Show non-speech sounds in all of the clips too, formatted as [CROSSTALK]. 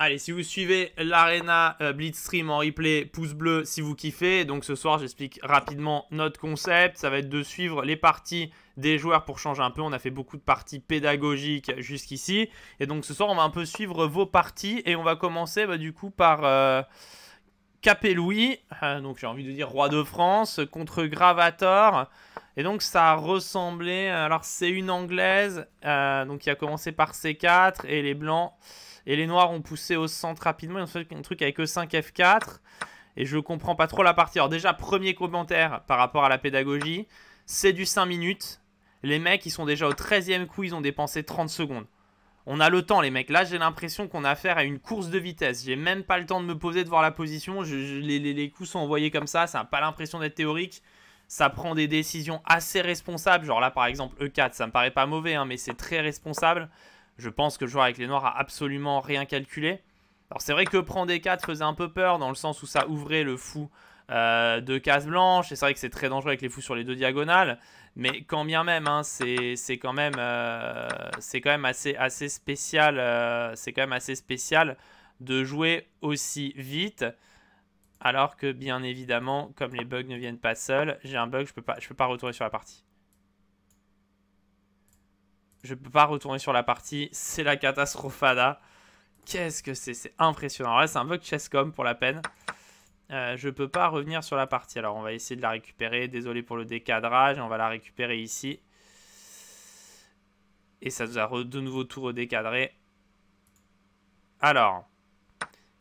Allez, si vous suivez l'Arena euh, Blitzstream en replay, pouce bleu si vous kiffez. Donc ce soir, j'explique rapidement notre concept. Ça va être de suivre les parties des joueurs pour changer un peu. On a fait beaucoup de parties pédagogiques jusqu'ici. Et donc ce soir, on va un peu suivre vos parties. Et on va commencer bah, du coup par... Euh louis euh, donc j'ai envie de dire roi de France, contre Gravator. Et donc ça a ressemblé, alors c'est une anglaise, euh, donc qui a commencé par C4 et les blancs et les noirs ont poussé au centre rapidement. Ils ont fait un truc avec E5, F4. Et je comprends pas trop la partie. Alors déjà, premier commentaire par rapport à la pédagogie. C'est du 5 minutes. Les mecs, ils sont déjà au 13e coup. Ils ont dépensé 30 secondes. On a le temps, les mecs. Là, j'ai l'impression qu'on a affaire à une course de vitesse. J'ai même pas le temps de me poser, de voir la position. Je, les, coups sont envoyés comme ça. Ça n'a pas l'impression d'être théorique. Ça prend des décisions assez responsables. Genre là, par exemple, E4, ça me paraît pas mauvais, hein, mais c'est très responsable. Je pense que le joueur avec les noirs a absolument rien calculé. Alors c'est vrai que prendre des 4 faisait un peu peur dans le sens où ça ouvrait le fou euh, de case blanche. Et c'est vrai que c'est très dangereux avec les fous sur les deux diagonales. Mais quand bien même, hein, c'est quand même, euh, c'est quand même assez, assez spécial. Euh, c'est quand même assez spécial de jouer aussi vite. Alors que bien évidemment, comme les bugs ne viennent pas seuls, j'ai un bug, je peux pas, je peux pas retourner sur la partie. Je peux pas retourner sur la partie. C'est la catastrophada. Qu'est-ce que c'est C'est impressionnant. là, c'est un bug chesscom pour la peine. Je euh, je peux pas revenir sur la partie. Alors, on va essayer de la récupérer. Désolé pour le décadrage. On va la récupérer ici. Et ça nous a de nouveau tout redécadré. Alors,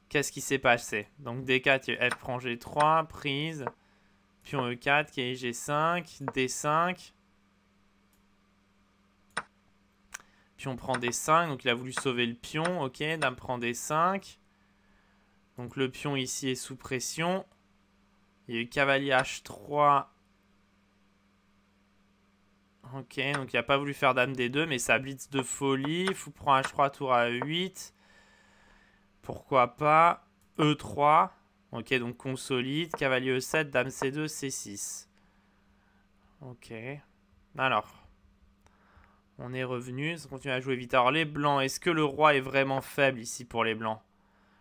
qu'est-ce qui s'est passé Donc, D4, F prend G3, prise. Pion E4, qui est G5, D5. Pion prend d 5, donc il a voulu sauver le pion. Ok, dame prend des 5. Donc le pion ici est sous pression. Il y a eu cavalier H3. Ok, donc il n'a pas voulu faire dame D2, mais ça blitz de folie. Fou prend H3, tour à 8. Pourquoi pas E3. Ok, donc consolide. Cavalier E7, dame C2, C6. Ok. Alors, on est revenu, on continue à jouer vite. Alors les blancs, est-ce que le roi est vraiment faible ici pour les blancs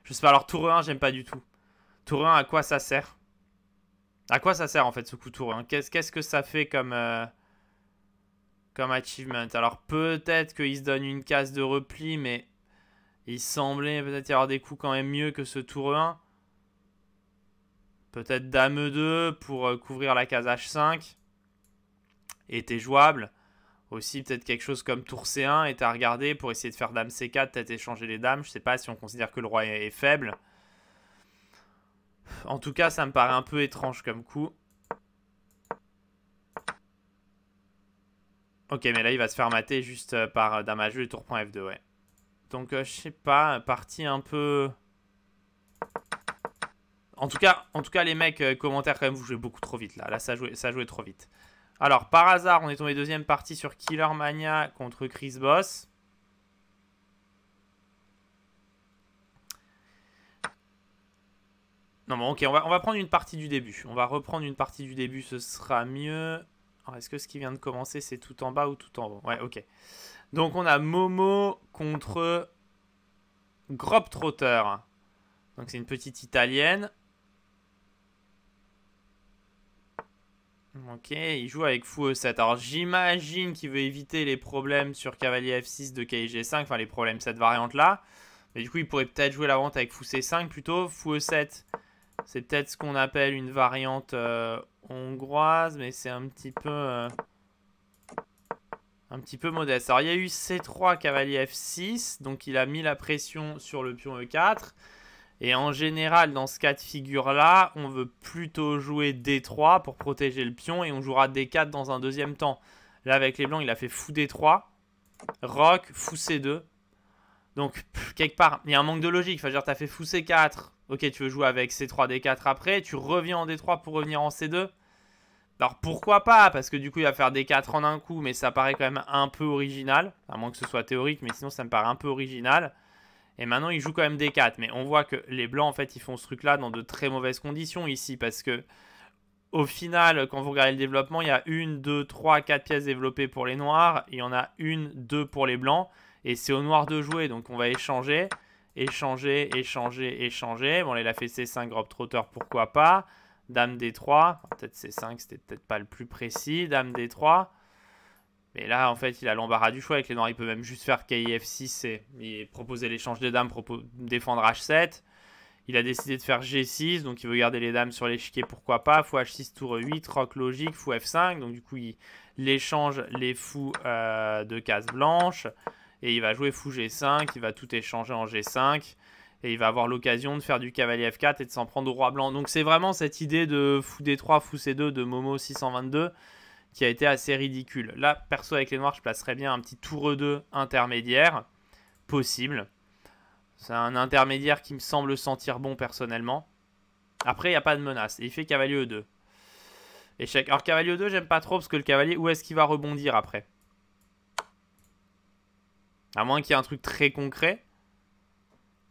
Je sais pas, alors tour 1 j'aime pas du tout. Tour 1 à quoi ça sert À quoi ça sert en fait ce coup tour 1 Qu'est-ce que ça fait comme, euh, comme achievement Alors peut-être qu'il se donne une case de repli mais il semblait peut-être y avoir des coups quand même mieux que ce tour 1. Peut-être dame 2 pour euh, couvrir la case H5 était jouable aussi peut-être quelque chose comme tour C1 et à regarder pour essayer de faire dame C4, peut-être échanger les dames. Je sais pas si on considère que le roi est faible. En tout cas, ça me paraît un peu étrange comme coup. Ok, mais là, il va se faire mater juste euh, par dame à jeu et tour point F2, ouais. Donc, euh, je sais pas, partie un peu... En tout cas, en tout cas les mecs, euh, commentaires quand même, vous jouez beaucoup trop vite là. Là, ça ça jouait trop vite. Alors, par hasard, on est tombé deuxième partie sur Killer Mania contre Chris Boss. Non, bon, ok, on va, prendre une partie du début. On va reprendre une partie du début, ce sera mieux. Est-ce que ce qui vient de commencer, c'est tout en bas ou tout en haut Ouais, ok. Donc, on a Momo contre Grob Trotter. Donc, c'est une petite italienne. Ok, il joue avec fou E7. Alors j'imagine qu'il veut éviter les problèmes sur cavalier F6 de kg 5 enfin les problèmes cette variante là. Mais du coup il pourrait peut-être jouer la vente avec fou C5 plutôt. Fou E7, c'est peut-être ce qu'on appelle une variante euh, hongroise, mais c'est un petit peu... Euh, un petit peu modeste. Alors il y a eu C3, cavalier F6, donc il a mis la pression sur le pion E4. Et en général, dans ce cas de figure-là, on veut plutôt jouer D3 pour protéger le pion et on jouera D4 dans un deuxième temps. Là, avec les blancs, il a fait fou D3, rock, fou C2. Donc, quelque part, il y a un manque de logique. Enfin, genre, t'as fait fou C4, ok, tu veux jouer avec C3, D4 après, tu reviens en D3 pour revenir en C2. Alors, pourquoi pas Parce que du coup, il va faire D4 en un coup, mais ça paraît quand même un peu original. À moins que ce soit théorique, mais sinon, ça me paraît un peu original. Et maintenant, il joue quand même D4. Mais on voit que les Blancs, en fait, ils font ce truc-là dans de très mauvaises conditions ici. Parce que, au final, quand vous regardez le développement, il y a une, deux, trois, quatre pièces développées pour les Noirs. Il y en a une, deux pour les Blancs. Et c'est au Noir de jouer. Donc, on va échanger, échanger, échanger, échanger. Bon, elle il a fait C5, Rob Trotter, pourquoi pas. Dame D3. Peut-être C5, c'était peut-être pas le plus précis. Dame D3. Mais là, en fait, il a l'embarras du choix. Avec les noirs, il peut même juste faire kif 6 et, proposer l'échange des dames, défendre H7. Il a décidé de faire G6, donc il veut garder les dames sur l'échiquier, pourquoi pas. Fou H6, tour 8, roc logique, fou F5. Donc du coup, il, échange les fous euh, de case blanche. Et il va jouer fou G5, il va tout échanger en G5. Et il va avoir l'occasion de faire du cavalier F4 et de s'en prendre au roi blanc. Donc c'est vraiment cette idée de fou D3, fou C2 de Momo 622 qui a été assez ridicule. Là, perso, avec les noirs, je placerais bien un petit tour e 2 intermédiaire, possible. C'est un intermédiaire qui me semble sentir bon personnellement. Après, il n'y a pas de menace. Et il fait cavalier E2. Échec. Alors, cavalier E2, j'aime pas trop parce que le cavalier, où est-ce qu'il va rebondir après À moins qu'il y ait un truc très concret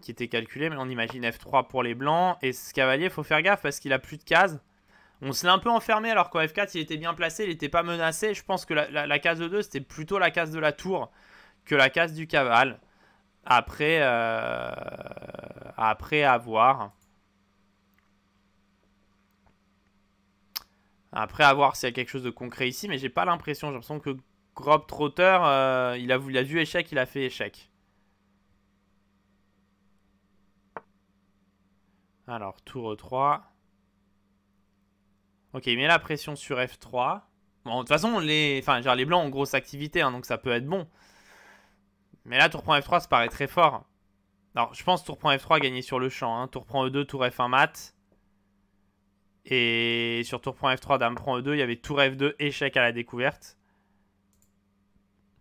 qui était calculé, mais on imagine F3 pour les blancs. Et ce cavalier, faut faire gaffe parce qu'il a plus de cases on se un peu enfermé alors qu'en F4 il était bien placé, il n'était pas menacé. Je pense que la, case e de 2 c'était plutôt la case de la tour que la case du caval. Après, euh, après avoir. Après avoir s'il y a quelque chose de concret ici, mais j'ai pas l'impression. J'ai l'impression que Grob Trotter, euh, il, a, il a vu échec, il a fait échec. Alors, tour 3. E Ok, il met la pression sur F3. Bon, de toute façon, les, enfin, genre, les blancs ont grosse activité, hein, donc ça peut être bon. Mais là, tour prend F3, ça paraît très fort. Alors, je pense tour prend F3 gagné sur le champ. Hein. Tour prend E2, tour F1 mat. Et sur tour prend F3, dame prend E2, il y avait tour F2, échec à la découverte.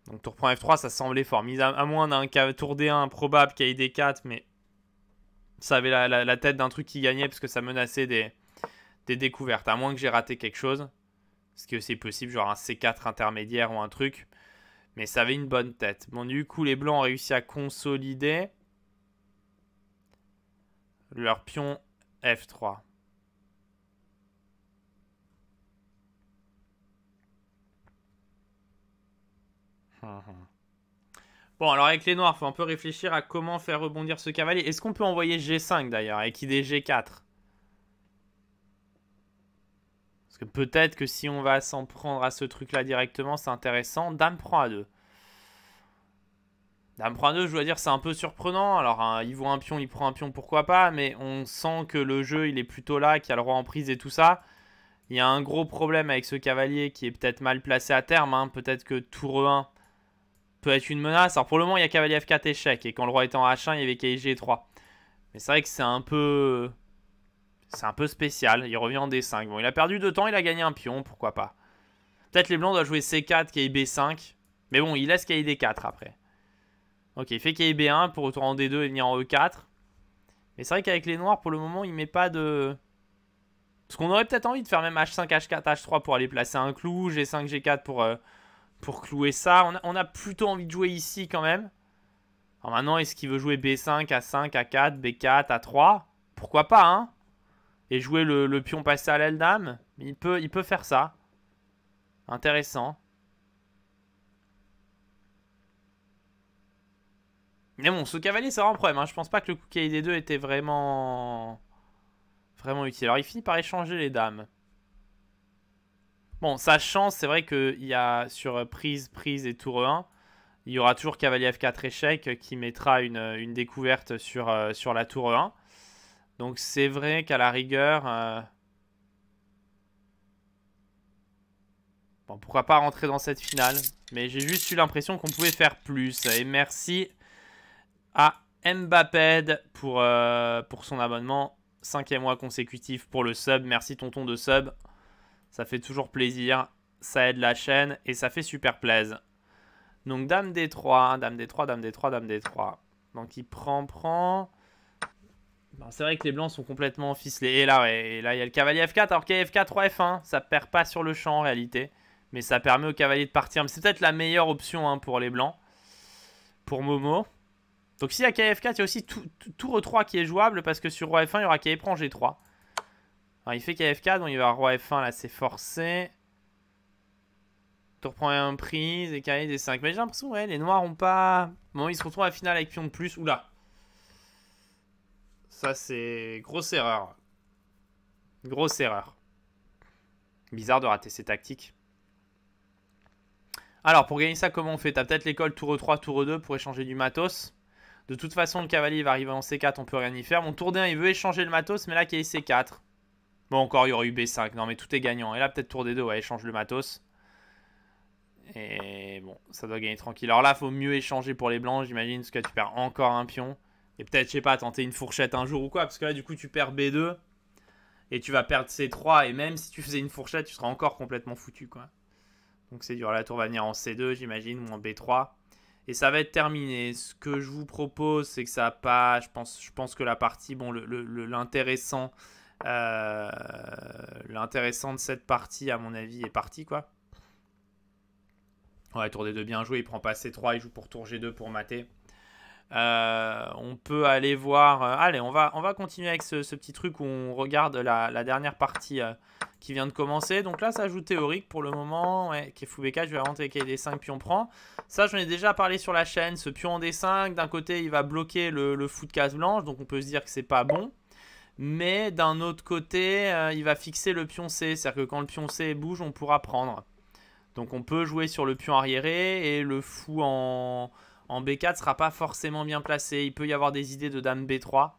Donc tour prend F3, ça semblait fort. Mise à, moins d'un tour D1 probable, kd des 4 mais ça avait la tête d'un truc qui gagnait parce que ça menaçait des, des découvertes, à moins que j'ai raté quelque chose. Parce que c'est possible, genre un C4 intermédiaire ou un truc. Mais ça avait une bonne tête. Bon, du coup les blancs ont réussi à consolider leur pion F3. Bon, alors avec les noirs, faut un peu réfléchir à comment faire rebondir ce cavalier. Est-ce qu'on peut envoyer G5 d'ailleurs, avec idée G4 Parce que peut-être que si on va s'en prendre à ce truc-là directement, c'est intéressant. Dame prend à 2. Dame prend à 2, je dois dire, c'est un peu surprenant. Alors, hein, il voit un pion, il prend un pion, pourquoi pas. Mais on sent que le jeu, il est plutôt là, qu'il y a le roi en prise et tout ça. Il y a un gros problème avec ce cavalier qui est peut-être mal placé à terme. Hein. Peut-être que tour 1 peut être une menace. Alors pour le moment, il y a cavalier F4 échec. Et quand le roi est en H1, il y avait kg 3. Mais c'est vrai que c'est un peu... C'est un peu spécial. Il revient en D5. Bon, il a perdu deux temps, il a gagné un pion, pourquoi pas. Peut-être les blancs doivent jouer C4, est B5. Mais bon, il laisse Ki D4 après. Ok, il fait Ki B1 pour retourner en D2 et venir en E4. Mais c'est vrai qu'avec les noirs, pour le moment, il met pas de... Parce qu'on aurait peut-être envie de faire même H5, H4, H3 pour aller placer un clou, G5, G4 pour, euh, pour clouer ça. on a, plutôt envie de jouer ici quand même. Alors maintenant, est-ce qu'il veut jouer B5, A5, A4, B4, A3 Pourquoi pas, hein et jouer le, pion passé à l'aile dame. Il peut, il peut faire ça. Intéressant. Mais bon, ce cavalier, c'est vraiment un problème. Hein. Je pense pas que le coup des 2 était vraiment... vraiment utile. Alors, il finit par échanger les dames. Bon, sa chance, c'est vrai qu'il y a sur prise, prise et tour 1, il y aura toujours cavalier F4 échec qui mettra une, découverte sur, euh, sur la tour 1. Donc c'est vrai qu'à la rigueur... Euh, bon, pourquoi pas rentrer dans cette finale Mais j'ai juste eu l'impression qu'on pouvait faire plus. Et merci à Mbapped pour, euh, pour son abonnement. Cinquième mois consécutif pour le sub. Merci tonton de sub. Ça fait toujours plaisir. Ça aide la chaîne et ça fait super plaisir. Donc dame des 3 dame des 3 dame des 3 dame des 3 Donc il prend, prend. Bah, c'est vrai que les blancs sont complètement ficelés. Et là, là, il y a le cavalier F4. Alors Kf4, F4 F1, ça perd pas sur le champ en réalité. Mais ça permet au cavalier de partir. Mais c'est peut-être la meilleure option hein, pour les blancs. Pour Momo. Donc s'il y a KF4, il y a aussi tout, tour 3 qui est jouable. Parce que sur Roi F1, il y aura KF prend G3. Alors, il fait KF4, donc il va Roi F1. Là, c'est forcé. Tour prend un prise. Et carré des 5. Mais j'ai l'impression, ouais, les noirs ont pas. Bon, ils se retrouvent à la finale avec pion de plus. Oula. Ça, c'est grosse erreur. Grosse erreur. Bizarre de rater ces tactiques. Alors, pour gagner ça, comment on fait T'as peut-être l'école tour 3, e tour 2 e pour échanger du matos. De toute façon, le cavalier va arriver en C4, on peut rien y faire. Mon tour D1, il veut échanger le matos, mais là, qu'il est C4. Bon, encore, il y aurait eu B5. Non, mais tout est gagnant. Et là, peut-être tour D2, ouais, échange le matos. Et bon, ça doit gagner tranquille. Alors là, faut mieux échanger pour les blancs, j'imagine, parce que tu perds encore un pion. Et peut-être, je sais pas, tenter une fourchette un jour ou quoi, parce que là, du coup, tu perds B2 et tu vas perdre C3. Et même si tu faisais une fourchette, tu seras encore complètement foutu, quoi. Donc c'est dur. La tour va venir en C2, j'imagine, ou en B3. Et ça va être terminé. Ce que je vous propose, c'est que ça n'a pas. Je pense, je pense que la partie, bon, l'intéressant. Euh, l'intéressant de cette partie, à mon avis, est parti, quoi. Ouais, tour d deux bien joué, il prend pas C3, il joue pour tour G2 pour mater. Euh, on peut aller voir. Euh, allez, on va, on va continuer avec ce, petit truc où on regarde la, dernière partie euh, qui vient de commencer. Donc là, ça joue théorique pour le moment. Ouais, Foubeka je vais rentrer avec les 5 puis prend. Ça, j'en ai déjà parlé sur la chaîne. Ce pion en D5, d'un côté, il va bloquer le, fou de case blanche. Donc on peut se dire que c'est pas bon. Mais d'un autre côté, il va fixer le pion C. C'est-à-dire que quand le pion C bouge, on pourra prendre. Donc on peut jouer sur le pion arriéré et le fou en en B4 sera pas forcément bien placé. Il peut y avoir des idées de dame B3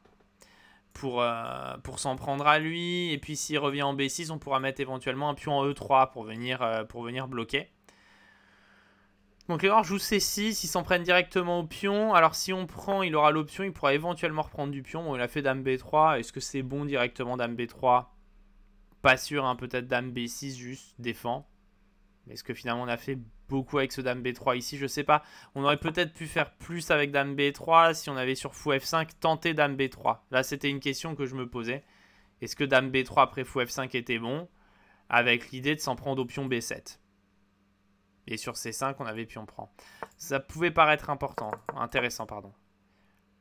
pour, euh, pour s'en prendre à lui. Et puis s'il revient en B6, on pourra mettre éventuellement un pion en E3 pour venir, euh, pour venir bloquer. Donc les joue jouent C6, ils s'en prennent directement au pion. Alors si on prend, il aura l'option, il pourra éventuellement reprendre du pion. on il a fait dame B3. Est-ce que c'est bon directement dame B3 Pas sûr, hein, peut-être dame B6 juste, défend. Mais est-ce que finalement on a fait beaucoup avec ce Dame B3 ici, je sais pas. On aurait peut-être pu faire plus avec Dame B3 si on avait sur Fou F5 tenté Dame B3. Là, c'était une question que je me posais. Est-ce que Dame B3 après Fou F5 était bon Avec l'idée de s'en prendre au pion B7. Et sur C5, on avait pion prend. Ça pouvait paraître important, intéressant, pardon.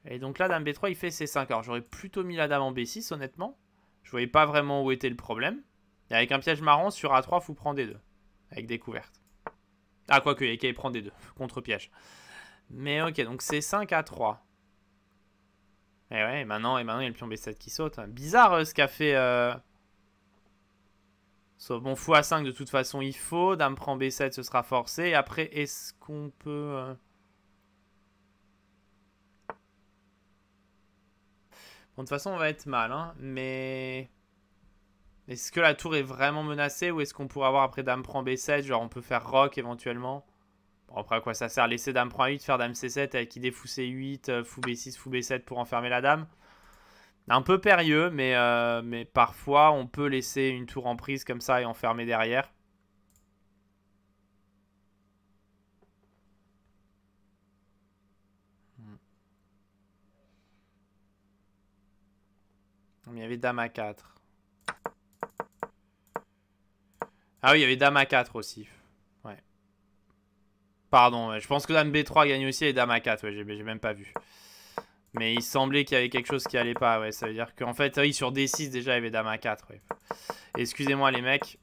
Et donc là, Dame B3, il fait C5. Alors j'aurais plutôt mis la Dame en B6, honnêtement. Je voyais pas vraiment où était le problème. Et avec un piège marrant, sur A3, Fou prend D2. Avec découverte. Ah, quoique, il prend des deux. Contre-piège. Mais ok, donc c'est 5 à 3. Et eh ouais, et maintenant, et il y a le pion B7 qui saute. Bizarre euh, ce qu'a fait... Euh, Sauf bon, fou à 5 de toute façon il faut. Dame prend B7, ce sera forcé. Et après, est-ce qu'on peut... Euh, bon, de toute façon, on va être mal, hein, mais... Est-ce que la tour est vraiment menacée ou est-ce qu'on pourrait avoir après dame prend b7 Genre on peut faire rock éventuellement. Bon après à quoi ça sert Laisser dame prend a8, faire dame c7 avec qui euh, fou c8, fou b6, fou b7 pour enfermer la dame. Un peu périlleux mais, euh, mais parfois on peut laisser une tour en prise comme ça et enfermer derrière. Hmm. Il y avait dame a 4. Ah oui, il y avait Dame A4 aussi. Ouais. Pardon, je pense que Dame B3 gagne aussi et Dame A4, ouais, j'ai même pas vu. Mais il semblait qu'il y avait quelque chose qui allait pas, ouais. Ça veut dire qu'en fait, oui, sur D6 déjà, il y avait Dame A4, Excusez-moi les mecs.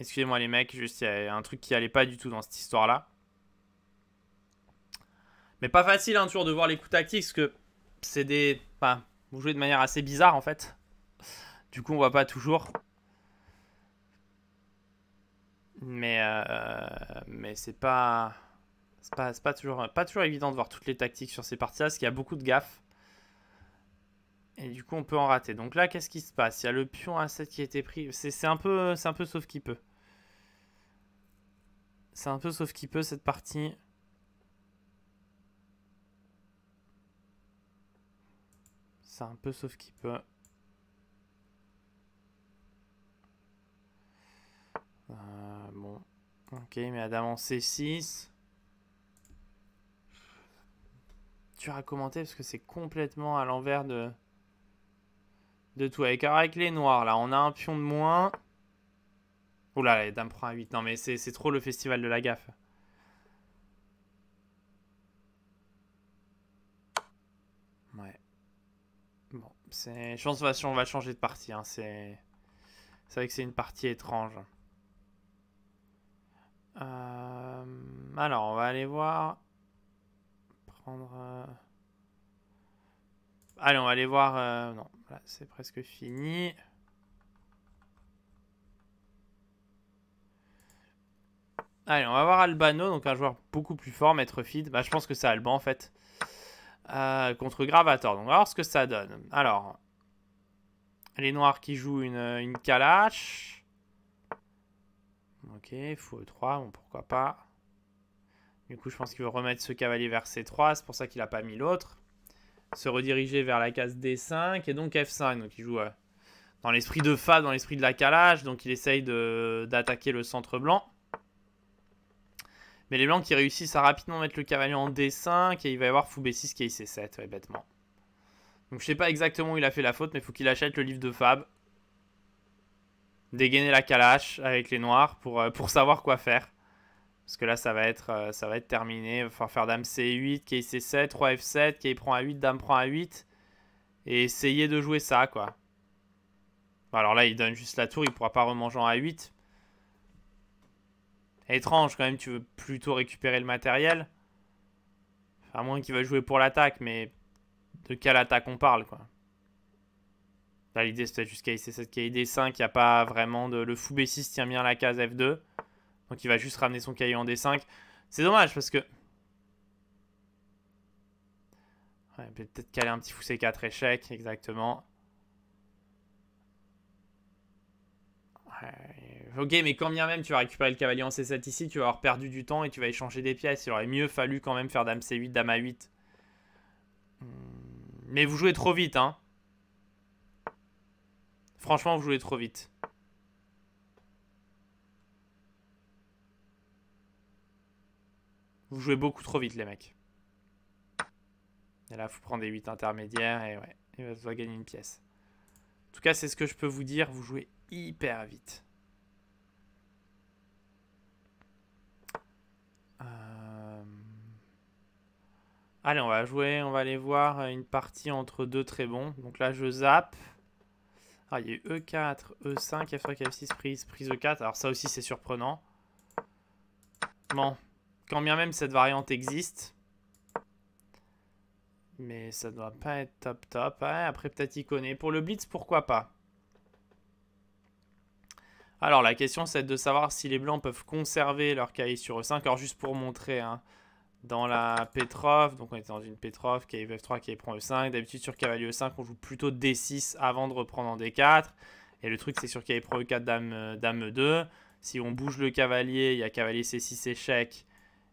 Excusez-moi les mecs, juste il y a un truc qui allait pas du tout dans cette histoire-là. Mais pas facile hein, toujours de voir les coups tactiques, parce que c'est des... vous jouez de manière assez bizarre en fait. Du coup, on voit pas toujours. Mais, euh, mais c'est pas. C'est pas, toujours, pas toujours évident de voir toutes les tactiques sur ces parties-là, parce qu'il y a beaucoup de gaffes. Et du coup, on peut en rater. Donc là, qu'est-ce qui se passe Il y a le pion A7 qui a été pris. C'est un, peu, un peu sauf qui peut. C'est un peu sauf qui peut cette partie. C'est un peu sauf qui peut. Euh, bon. Ok, mais Adam en C6. Tu as commenté parce que c'est complètement à l'envers de... de tout. Avec, les noirs, là, on a un pion de moins. Oula, là, les prend à 8. Non, mais c'est trop le festival de la gaffe. Ouais. Bon, je pense qu'on va changer de partie. Hein. C'est vrai que c'est une partie étrange. Euh, alors, on va aller voir. Prendre. Euh, Allez, on va aller voir. Euh, non, c'est presque fini. Allez, on va voir Albano, donc un joueur beaucoup plus fort, maître feed. Bah, je pense que c'est Alban en fait. contre Gravator. Donc, on va voir ce que ça donne. Alors, les noirs qui jouent une, une calache. Ok, fou E3, bon, pourquoi pas. Du coup, je pense qu'il veut remettre ce cavalier vers C3, c'est pour ça qu'il n'a pas mis l'autre. Se rediriger vers la case D5 et donc F5. Donc il joue euh, dans l'esprit de Fab, dans l'esprit de la Donc il essaye d'attaquer le centre blanc. Mais les blancs qui réussissent à rapidement mettre le cavalier en D5 et il va y avoir fou B6 qui est C7, ouais, bêtement. Donc je sais pas exactement où il a fait la faute, mais il faut qu'il achète le livre de Fab dégainer la calache avec les noirs pour, euh, pour savoir quoi faire. Parce que là, ça va être, euh, ça va être terminé. Il va falloir faire dame C8, qui C7, roi F7, qui prend A8, dame prend A8. Et essayer de jouer ça, quoi. alors là, il donne juste la tour, il pourra pas remanger en A8. Étrange quand même, tu veux plutôt récupérer le matériel. À moins qu'il va jouer pour l'attaque, mais de quelle attaque on parle, quoi. Là, l'idée c'était jusqu'à c 7 cahier D5. Il n'y a pas vraiment de. Le fou B6 tient bien la case F2. Donc il va juste ramener son cahier en D5. C'est dommage parce que. Ouais, peut-être caler un petit fou C4 échec, exactement. Ouais. Ok, mais quand bien même tu vas récupérer le cavalier en C7 ici, tu vas avoir perdu du temps et tu vas échanger des pièces. Il aurait mieux fallu quand même faire dame C8, dame A8. Hmm, mais vous jouez trop vite, hein. Franchement, vous jouez trop vite. Vous jouez beaucoup trop vite, les mecs. Et là, vous faut prendre des 8 intermédiaires et ouais, il va gagner une pièce. En tout cas, c'est ce que je peux vous dire. Vous jouez hyper vite. Euh, Allez, on va jouer. On va aller voir une partie entre deux très bons. Donc là, je zappe. Ah, il y a E4, E5, e f 5 F6, prise, prise E4. Alors ça aussi, c'est surprenant. Bon, quand bien même cette variante existe. Mais ça ne doit pas être top top. Ah, après, peut-être y connaît. Pour le blitz, pourquoi pas alors la question c'est de savoir si les blancs peuvent conserver leur cahier sur E5. Alors juste pour montrer, hein, dans la Petrov. Donc on était dans une Petrov qui 3 qui prend E5. D'habitude sur cavalier E5 on joue plutôt D6 avant de reprendre en D4. Et le truc c'est sur cavalier E4 dame, euh, dame E2. Si on bouge le cavalier, il y a cavalier C6 échec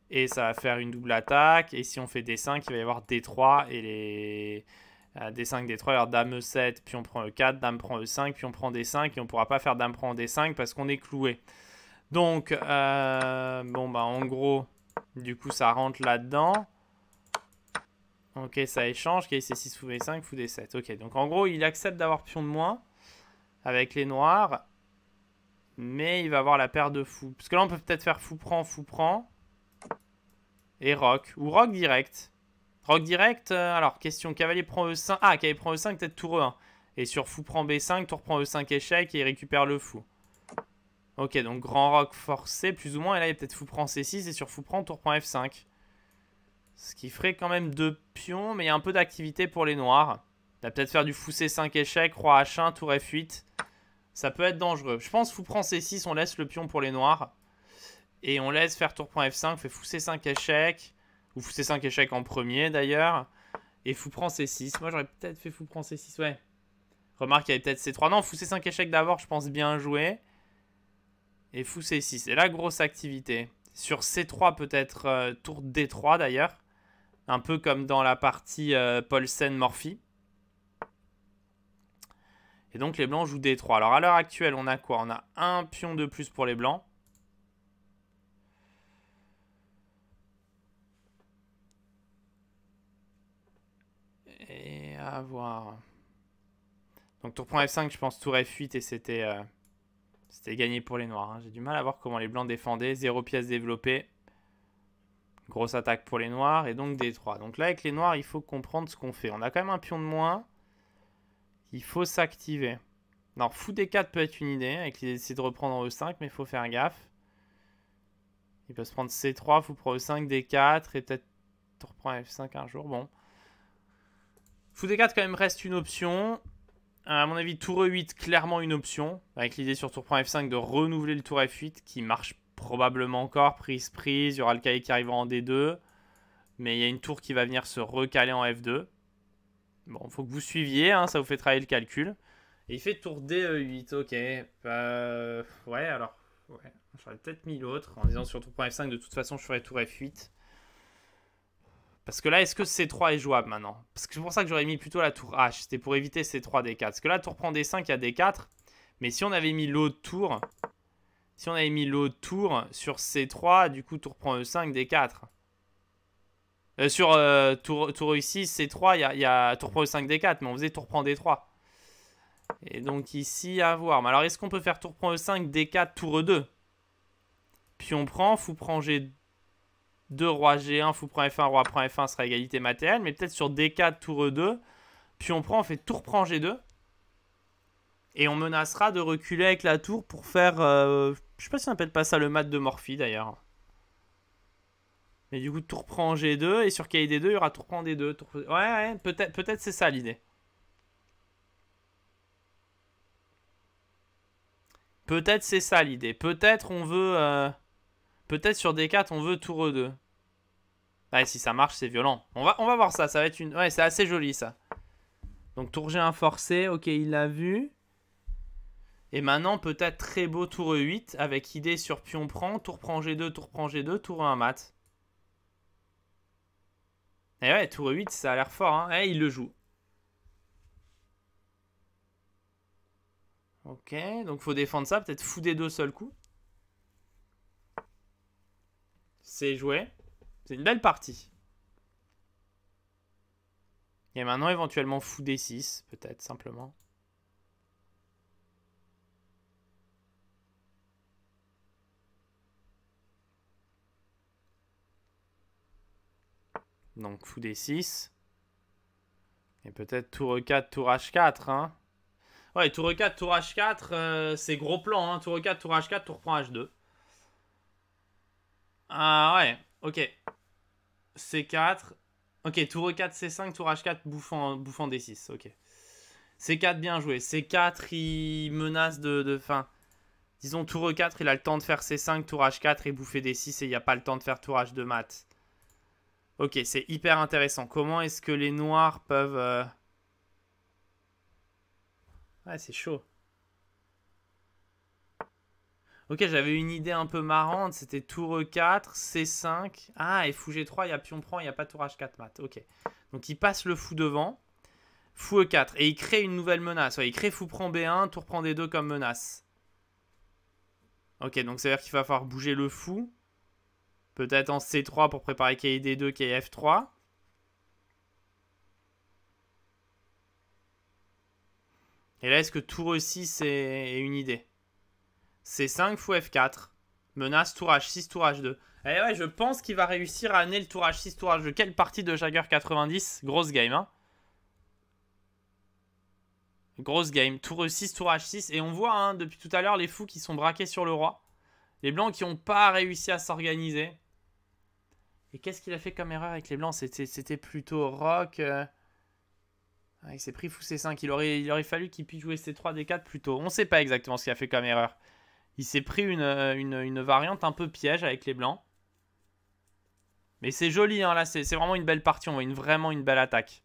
et ça va faire une double attaque. Et si on fait D5, il va y avoir D3 et les... D5, D3, alors dame E7, puis on prend E4, dame prend E5, puis on prend D5, et on ne pourra pas faire dame prend D5 parce qu'on est cloué. Donc, euh, bon, bah en gros, du coup, ça rentre là-dedans. Ok, ça échange. Ok, c'est 6 fou B5, fou D7. Ok, donc en gros, il accepte d'avoir pion de moins avec les noirs. Mais il va avoir la paire de fou Parce que là, on peut peut-être faire fou prend, fou prend. Et rock. Ou rock direct. Rock direct, euh, alors question, cavalier prend E5. Ah, cavalier prend E5, peut-être tour E1. Et sur fou prend B5, tour prend E5 échec et il récupère le fou. Ok, donc grand rock forcé, plus ou moins. Et là, il y a peut-être fou prend C6 et sur fou prend, tour prend F5. Ce qui ferait quand même deux pions, mais il y a un peu d'activité pour les noirs. Il va peut-être faire du fou C5 échec, roi H1, tour F8. Ça peut être dangereux. Je pense fou prend C6, on laisse le pion pour les noirs. Et on laisse faire tour prend F5, fait fou C5 échec. Ou fou C5 échec en premier d'ailleurs. Et fou prend C6. Moi j'aurais peut-être fait fou prend C6, ouais. Remarque, il y avait peut-être C3. Non, fou C5 échec d'abord, je pense bien joué et fou C6. C'est la grosse activité. Sur C3 peut-être euh, tour D3 d'ailleurs. Un peu comme dans la partie Paul euh, Paulsen-Morphy. Et donc les blancs jouent D3. Alors à l'heure actuelle, on a quoi On a un pion de plus pour les blancs. Et à voir. Donc tour point F5, je pense tour F8 et c'était... Euh, c'était gagné pour les noirs. Hein. J'ai du mal à voir comment les blancs défendaient. Zéro pièce développée. Grosse attaque pour les noirs et donc d 3. Donc là, avec les noirs, il faut comprendre ce qu'on fait. On a quand même un pion de moins. Il faut s'activer. Alors, fou d 4 peut être une idée hein, avec l'idée de reprendre E5, mais il faut faire gaffe. Il peut se prendre C3, fou pour E5, D4 et peut-être reprendre F5 un jour. Bon. Fou D4 quand même reste une option. Euh, à mon avis, tour E8, clairement une option, avec l'idée sur tour F5 de renouveler le tour F8, qui marche probablement encore, prise-prise, il y aura le cahier qui arrivera en D2, mais il y a une tour qui va venir se recaler en F2. Bon, faut que vous suiviez, hein, ça vous fait travailler le calcul. Et il fait tour DE8, ok. Bah, ouais, alors, ouais. J'aurais peut-être mis l'autre, en disant sur tour F5, de toute façon, je ferai tour F8. Parce que là, est-ce que C3 est jouable maintenant Parce que c'est pour ça que j'aurais mis plutôt la tour H. C'était pour éviter C3, D4. Parce que là, tour prend D5, il y a D4. Mais si on avait mis l'autre tour... Si on avait mis l'autre tour sur C3, du coup, tour prend E5, euh, D4. Euh, sur euh, tour, tour E6, C3, il y a, y tour prend E5, D4. Mais on faisait tour prend D3. Et donc ici, à voir. Mais alors, est-ce qu'on peut faire tour prend E5, D4, tour E2 Puis on prend, fou prend G2. 2, roi g1, fou prend f1, roi prend f1 sera égalité matérielle. Mais peut-être sur d4, tour e2, puis on prend, on fait tour prend g2. Et on menacera de reculer avec la tour pour faire... Euh, je sais pas si on appelle pas ça le mat de Morphy d'ailleurs. Mais du coup, tour prend G2 et sur kd 2 il y aura tour prend D2. Ouais, ouais, peut-être c'est ça l'idée. Peut-être c'est ça l'idée. Peut-être on veut... Euh, peut-être sur D4, on veut tour E2. Ouais, bah, si ça marche, c'est violent. On va, on va voir ça, ça va être une... Ouais, c'est assez joli, ça. Donc, tour G1 forcé, ok, il l'a vu. Et maintenant, peut-être très beau tour E8, avec idée sur pion prend, tour prend G2, tour prend G2, tour 1 mat. Et ouais, tour e 8, ça a l'air fort. Et hein. eh, il le joue. Ok, donc faut défendre ça. Peut-être fou des deux seuls coups. C'est joué. C'est une belle partie. Et maintenant, éventuellement, fou D6, peut-être, simplement. Donc, fou D6. Et peut-être tour E4, tour H4, hein. Ouais, tour E4, tour H4, euh, c'est gros plan, hein. Tour E4, tour H4, tour prend H2. Ah ouais, ok. C4. Ok, tour E4, C5, tour H4, bouffant, bouffant D6. Ok. C4, bien joué. C4, il menace de. disons, tour E4, il a le temps de faire C5, tour H4 et bouffer D6 et il n'y a pas le temps de faire tour H2 mat. Ok, c'est hyper intéressant. Comment est-ce que les noirs peuvent. Euh, ouais, c'est chaud. Ok, j'avais une idée un peu marrante. C'était tour E4, C5. Ah, et fou G3, il y a pion prend, il n'y a pas tour H4 mat. Ok. Donc il passe le fou devant. Fou E4. Et il crée une nouvelle menace. il crée fou prend B1, tour prend D2 comme menace. Ok, donc ça veut dire qu'il va falloir bouger le fou. Peut-être en C3 pour préparer KD2, KF3. Et là, est-ce que tour E6 est une idée c'est 5 fou F4. Menace, tour H6, tour H2. Et ouais, je pense qu'il va réussir à amener le tour H6, tour H2. Quelle partie de Jagger 90 Grosse game, hein Grosse game. Tour E6, tour H6. Et on voit hein, depuis tout à l'heure les fous qui sont braqués sur le roi. Les blancs qui n'ont pas réussi à s'organiser. Et qu'est-ce qu'il a fait comme erreur avec les blancs C'était plutôt rock. Euh. il s'est pris fou C5. Il aurait, il aurait fallu qu'il puisse jouer C3, D4 plus tôt. On ne sait pas exactement ce qu'il a fait comme erreur. Il s'est pris euh, une, variante un peu piège avec les blancs. Mais c'est joli, hein, là, c'est vraiment une belle partie. On voit une, vraiment une belle attaque.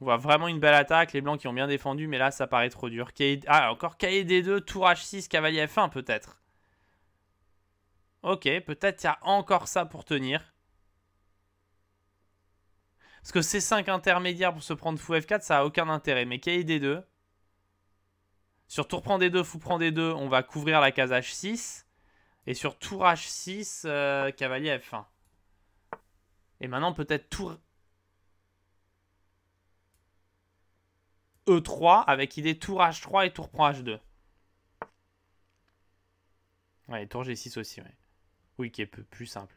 On voit vraiment une belle attaque. Les blancs qui ont bien défendu, mais là, ça paraît trop dur. Ah, encore KD2, tour H6, cavalier F1, peut-être. Ok, peut-être il y a encore ça pour tenir. Parce que C5 intermédiaire pour se prendre fou F4, ça a aucun intérêt. Mais KD2... Sur tour prend des deux, fou prend des deux, on va couvrir la case H6. Et sur tour H6, euh, cavalier F1. Et maintenant, peut-être tour E3 avec idée tour H3 et tour prend H2. Ouais, et tour G6 aussi, ouais. Oui, qui est plus simple.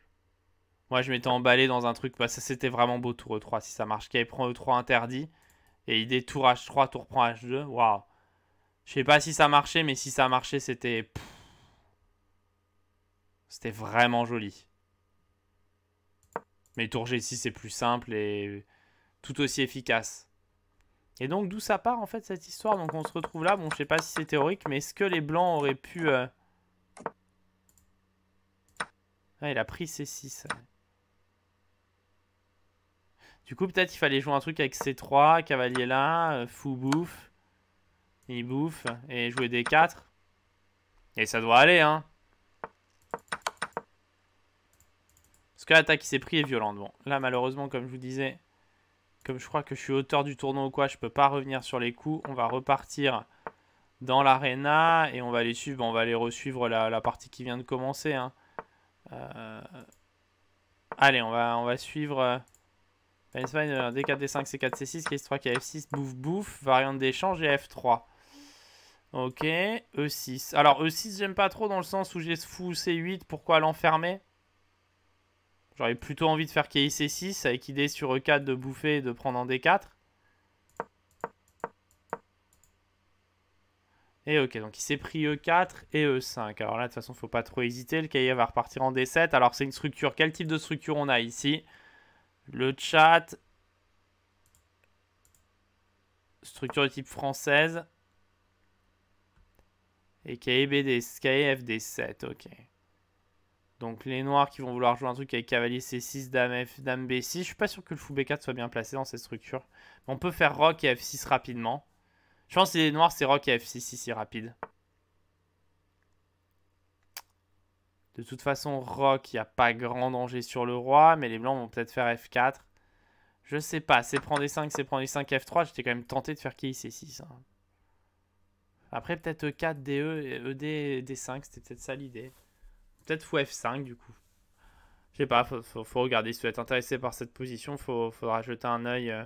Moi, je m'étais emballé dans un truc. Bah, ça, c'était vraiment beau, tour E3, si ça marche. Cavalier prend E3 interdit. Et idée tour H3, tour prend H2. Waouh. Je sais pas si ça marchait, mais si ça marchait, c'était... C'était vraiment joli. Mais tour G6, c'est plus simple et tout aussi efficace. Et donc, d'où ça part, en fait, cette histoire Donc, on se retrouve là. Bon, je sais pas si c'est théorique, mais est-ce que les blancs auraient pu... Euh, ah, il a pris C6. Du coup, peut-être il fallait jouer un truc avec C3, cavalier là, euh, fou bouffe. Il bouffe. Et jouer d 4. Et ça doit aller, hein. Parce que l'attaque qui s'est pris est violente. Bon, là, malheureusement, comme je vous disais, comme je crois que je suis auteur du tournoi ou quoi, je peux pas revenir sur les coups. On va repartir dans l'arena et on va aller suivre. on va aller resuivre la, la, partie qui vient de commencer. Hein. Euh, allez, on va, on va suivre... D4, D5, C4, C6, c 3, KF6, bouffe, bouffe, variante d'échange et F3. Ok, E6. Alors, E6, j'aime pas trop dans le sens où j'ai ce fou C8, pourquoi l'enfermer J'aurais plutôt envie de faire kic 6 avec idée sur E4 de bouffer et de prendre en D4. Et ok, donc il s'est pris E4 et E5. Alors là, de toute façon, faut pas trop hésiter. Le cahier va repartir en D7. Alors, c'est une structure. Quel type de structure on a ici Le chat. Structure de type française. Et KFD7, ok. Donc les noirs qui vont vouloir jouer un truc avec cavalier C6, dame, F, dame B6. Je suis pas sûr que le fou B4 soit bien placé dans cette structure. on peut faire rock et F6 rapidement. Je pense que les noirs c'est rock et F6 ici rapide. De toute façon, rock il n'y a pas grand danger sur le roi. Mais les blancs vont peut-être faire F4. Je sais pas, c'est prendre des 5, c'est prendre d 5 F3. J'étais quand même tenté de faire KI 6 après, peut-être E4, DE, ED, D5, c'était peut-être ça l'idée. Peut-être fou F5 du coup. Je sais pas, faut, faut, regarder. Si vous êtes intéressé par cette position, faut, faudra jeter un œil euh,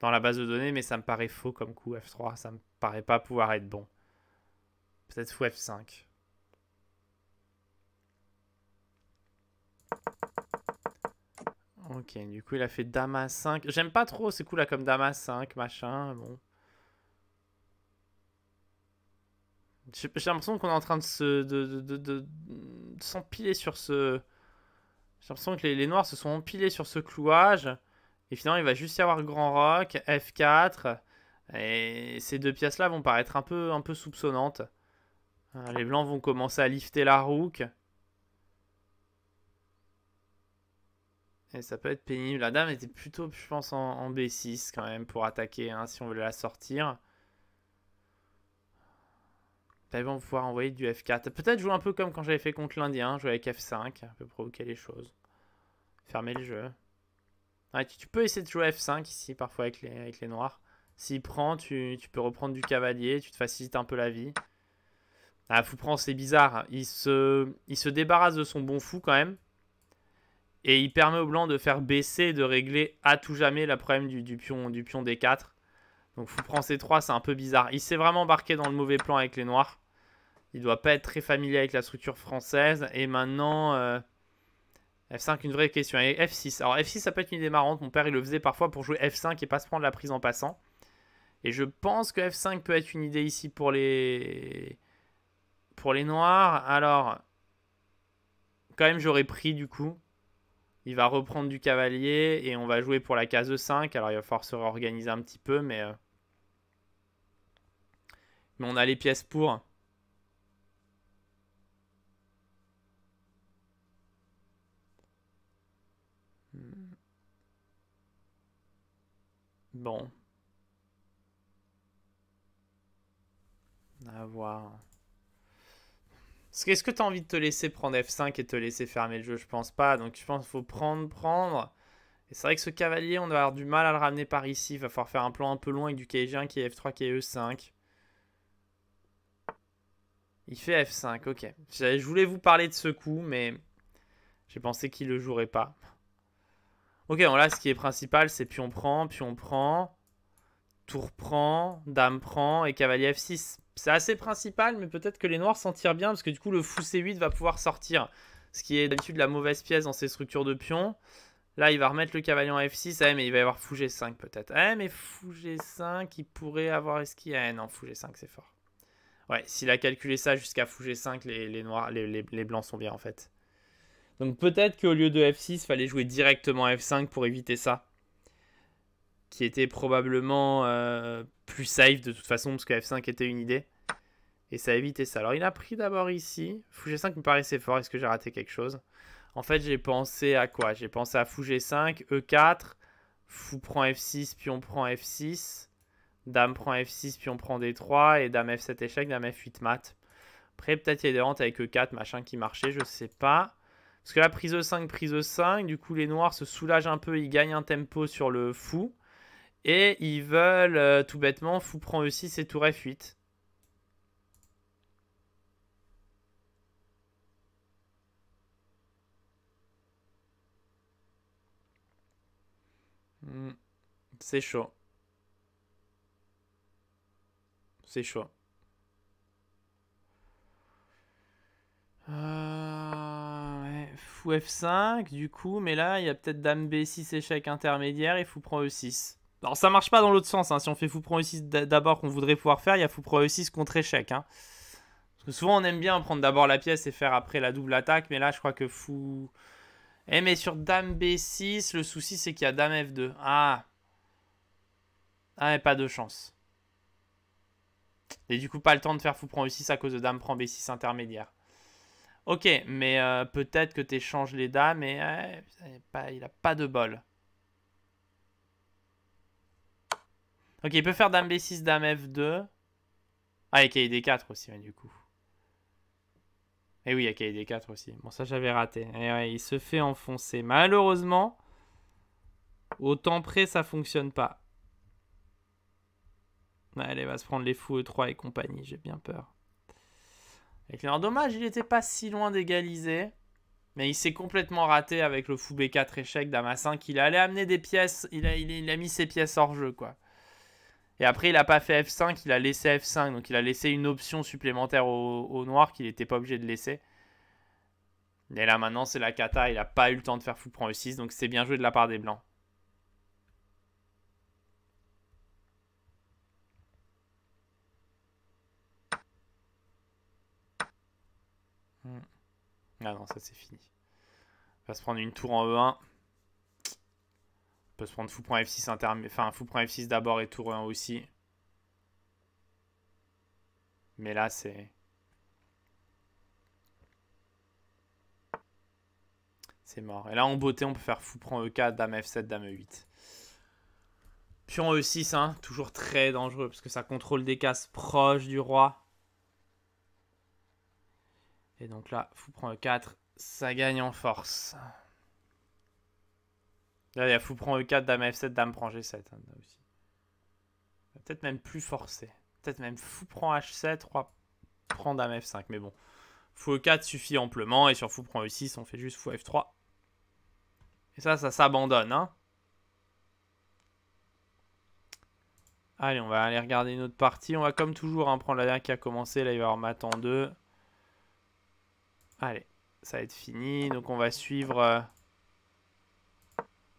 dans la base de données, mais ça me paraît faux comme coup F3. Ça me paraît pas pouvoir être bon. Peut-être fou F5. Ok, du coup il a fait Dame 5 J'aime pas trop ces coups là comme Dame 5 machin, bon. J'ai l'impression qu'on est en train de de, s'empiler sur ce. J'ai l'impression que les, noirs se sont empilés sur ce clouage. Et finalement, il va juste y avoir Grand Rock, F4. Et ces deux pièces-là vont paraître un peu, un peu soupçonnantes. Euh, les blancs vont commencer à lifter la rook. Et ça peut être pénible. La dame était plutôt, je pense, en, B6 quand même pour attaquer, hein, si on veut la sortir. Ils va pouvoir envoyer du F4. Peut-être jouer un peu comme quand j'avais fait contre l'Indien, hein, jouer avec F5, un peu provoquer les choses. Fermer le jeu. tu, peux essayer de jouer F5 ici, parfois avec les, avec les noirs. S'il prend, tu, tu, peux reprendre du cavalier, tu te facilites un peu la vie. Ah, fou prend, c'est bizarre. Il se, il se débarrasse de son bon fou quand même. Et il permet au blanc de faire baisser, de régler à tout jamais le problème du, pion, du pion D4. Donc fou prend C3, c'est un peu bizarre. Il s'est vraiment embarqué dans le mauvais plan avec les noirs. Il doit pas être très familier avec la structure française. Et maintenant, euh, F5, une vraie question. Et F6. Alors F6, ça peut être une idée marrante. Mon père, il le faisait parfois pour jouer F5 et pas se prendre la prise en passant. Et je pense que F5 peut être une idée ici pour les, pour les noirs. Alors, quand même, j'aurais pris du coup. Il va reprendre du cavalier et on va jouer pour la case 5. Alors, il va falloir se réorganiser un petit peu, mais... Euh, mais on a les pièces pour. Bon. À voir. Est-ce que tu as envie de te laisser prendre F5 et te laisser fermer le jeu Je pense pas. Donc je pense qu'il faut prendre, prendre. Et c'est vrai que ce cavalier, on va avoir du mal à le ramener par ici. Il va falloir faire un plan un peu loin avec du KG1 qui est F3 qui est E5. Il fait F5, ok. Je voulais vous parler de ce coup, mais j'ai pensé qu'il le jouerait pas. Ok, bon là, ce qui est principal, c'est pion prend, pion prend, tour prend, dame prend et cavalier F6. C'est assez principal, mais peut-être que les noirs s'en tirent bien, parce que du coup, le fou C8 va pouvoir sortir. Ce qui est d'habitude la mauvaise pièce dans ces structures de pions. Là, il va remettre le cavalier en F6. Ah, mais il va y avoir fou G5 peut-être. Ah, mais fou G5, il pourrait avoir esquivé. Ah, non, fou G5, c'est fort. Ouais, s'il a calculé ça jusqu'à fou G5, les, noirs, les, blancs sont bien en fait. Donc peut-être qu'au lieu de F6, il fallait jouer directement F5 pour éviter ça. Qui était probablement euh, plus safe de toute façon, parce que F5 était une idée. Et ça a évité ça. Alors il a pris d'abord ici. Fou G5 me paraissait fort. Est-ce que j'ai raté quelque chose En fait, j'ai pensé à quoi J'ai pensé à Fou G5, E4. Fou prend F6, puis on prend F6. Dame prend F6, puis on prend D3, et Dame F7 échec, Dame F8 mat. Après, peut-être il y a des rentes avec E4, machin qui marchait, je sais pas. Parce que là, prise E5, prise E5, du coup, les noirs se soulagent un peu, ils gagnent un tempo sur le fou. Et ils veulent, euh, tout bêtement, fou prend E6 et tour F8. Hmm. C'est chaud. choix euh, Fou F5, du coup, mais là, il y a peut-être Dame B6 échec intermédiaire et Fou prend E6. Alors, ça marche pas dans l'autre sens. Hein. Si on fait Fou prend E6 d'abord qu'on voudrait pouvoir faire, il y a Fou prend E6 contre échec. Hein. Parce que souvent, on aime bien prendre d'abord la pièce et faire après la double attaque, mais là, je crois que Fou... Eh, mais sur Dame B6, le souci, c'est qu'il y a Dame F2. Ah, ah pas de chance. Et du coup, pas le temps de faire fou prend U6 à cause de dame prend B6 intermédiaire. Ok, mais euh, peut-être que tu échanges les dames et il a pas de bol. Ok, il peut faire dame B6, dame F2. Ah, y a kd 4 aussi, du coup. Et eh oui, il y a kd 4 aussi. Bon, ça, j'avais raté. Eh il se fait enfoncer. Malheureusement, au temps près, ça fonctionne pas elle va se prendre les fous E3 et compagnie, j'ai bien peur. Avec dommage, il n'était pas si loin d'égaliser. Mais il s'est complètement raté avec le fou B4 échec d'Amassin qu'il allait amener des pièces. Il a, mis ses pièces hors jeu, quoi. Et après, il a pas fait F5, il a laissé F5. Donc, il a laissé une option supplémentaire au, noir qu'il n'était pas obligé de laisser. Mais là, maintenant, c'est la cata. Il n'a pas eu le temps de faire fou prend E6. Donc, c'est bien joué de la part des blancs. Ah non, ça c'est fini. On va se prendre une tour en E1. On peut se prendre fou F6 Enfin, fou F6 d'abord et tour 1 e aussi. Mais là, c'est. C'est mort. Et là, en beauté, on peut faire fou prend E4, dame F7, dame E8. Pion E6, hein, toujours très dangereux parce que ça contrôle des cases proches du roi. Et donc là, fou prend E4, ça gagne en force. Là, il y a fou prend E4, dame F7, dame prend G7. Hein, aussi. Peut-être même plus forcé. Peut-être même fou prend H7, roi prend dame F5. Mais bon, fou E4 suffit amplement. Et sur fou prend E6, on fait juste fou F3. Et ça, ça s'abandonne. Hein Allez, on va aller regarder une autre partie. On va comme toujours hein, prendre la dernière qui a commencé. Là, il va y avoir mat en deux. Allez, ça va être fini. Donc on va suivre euh,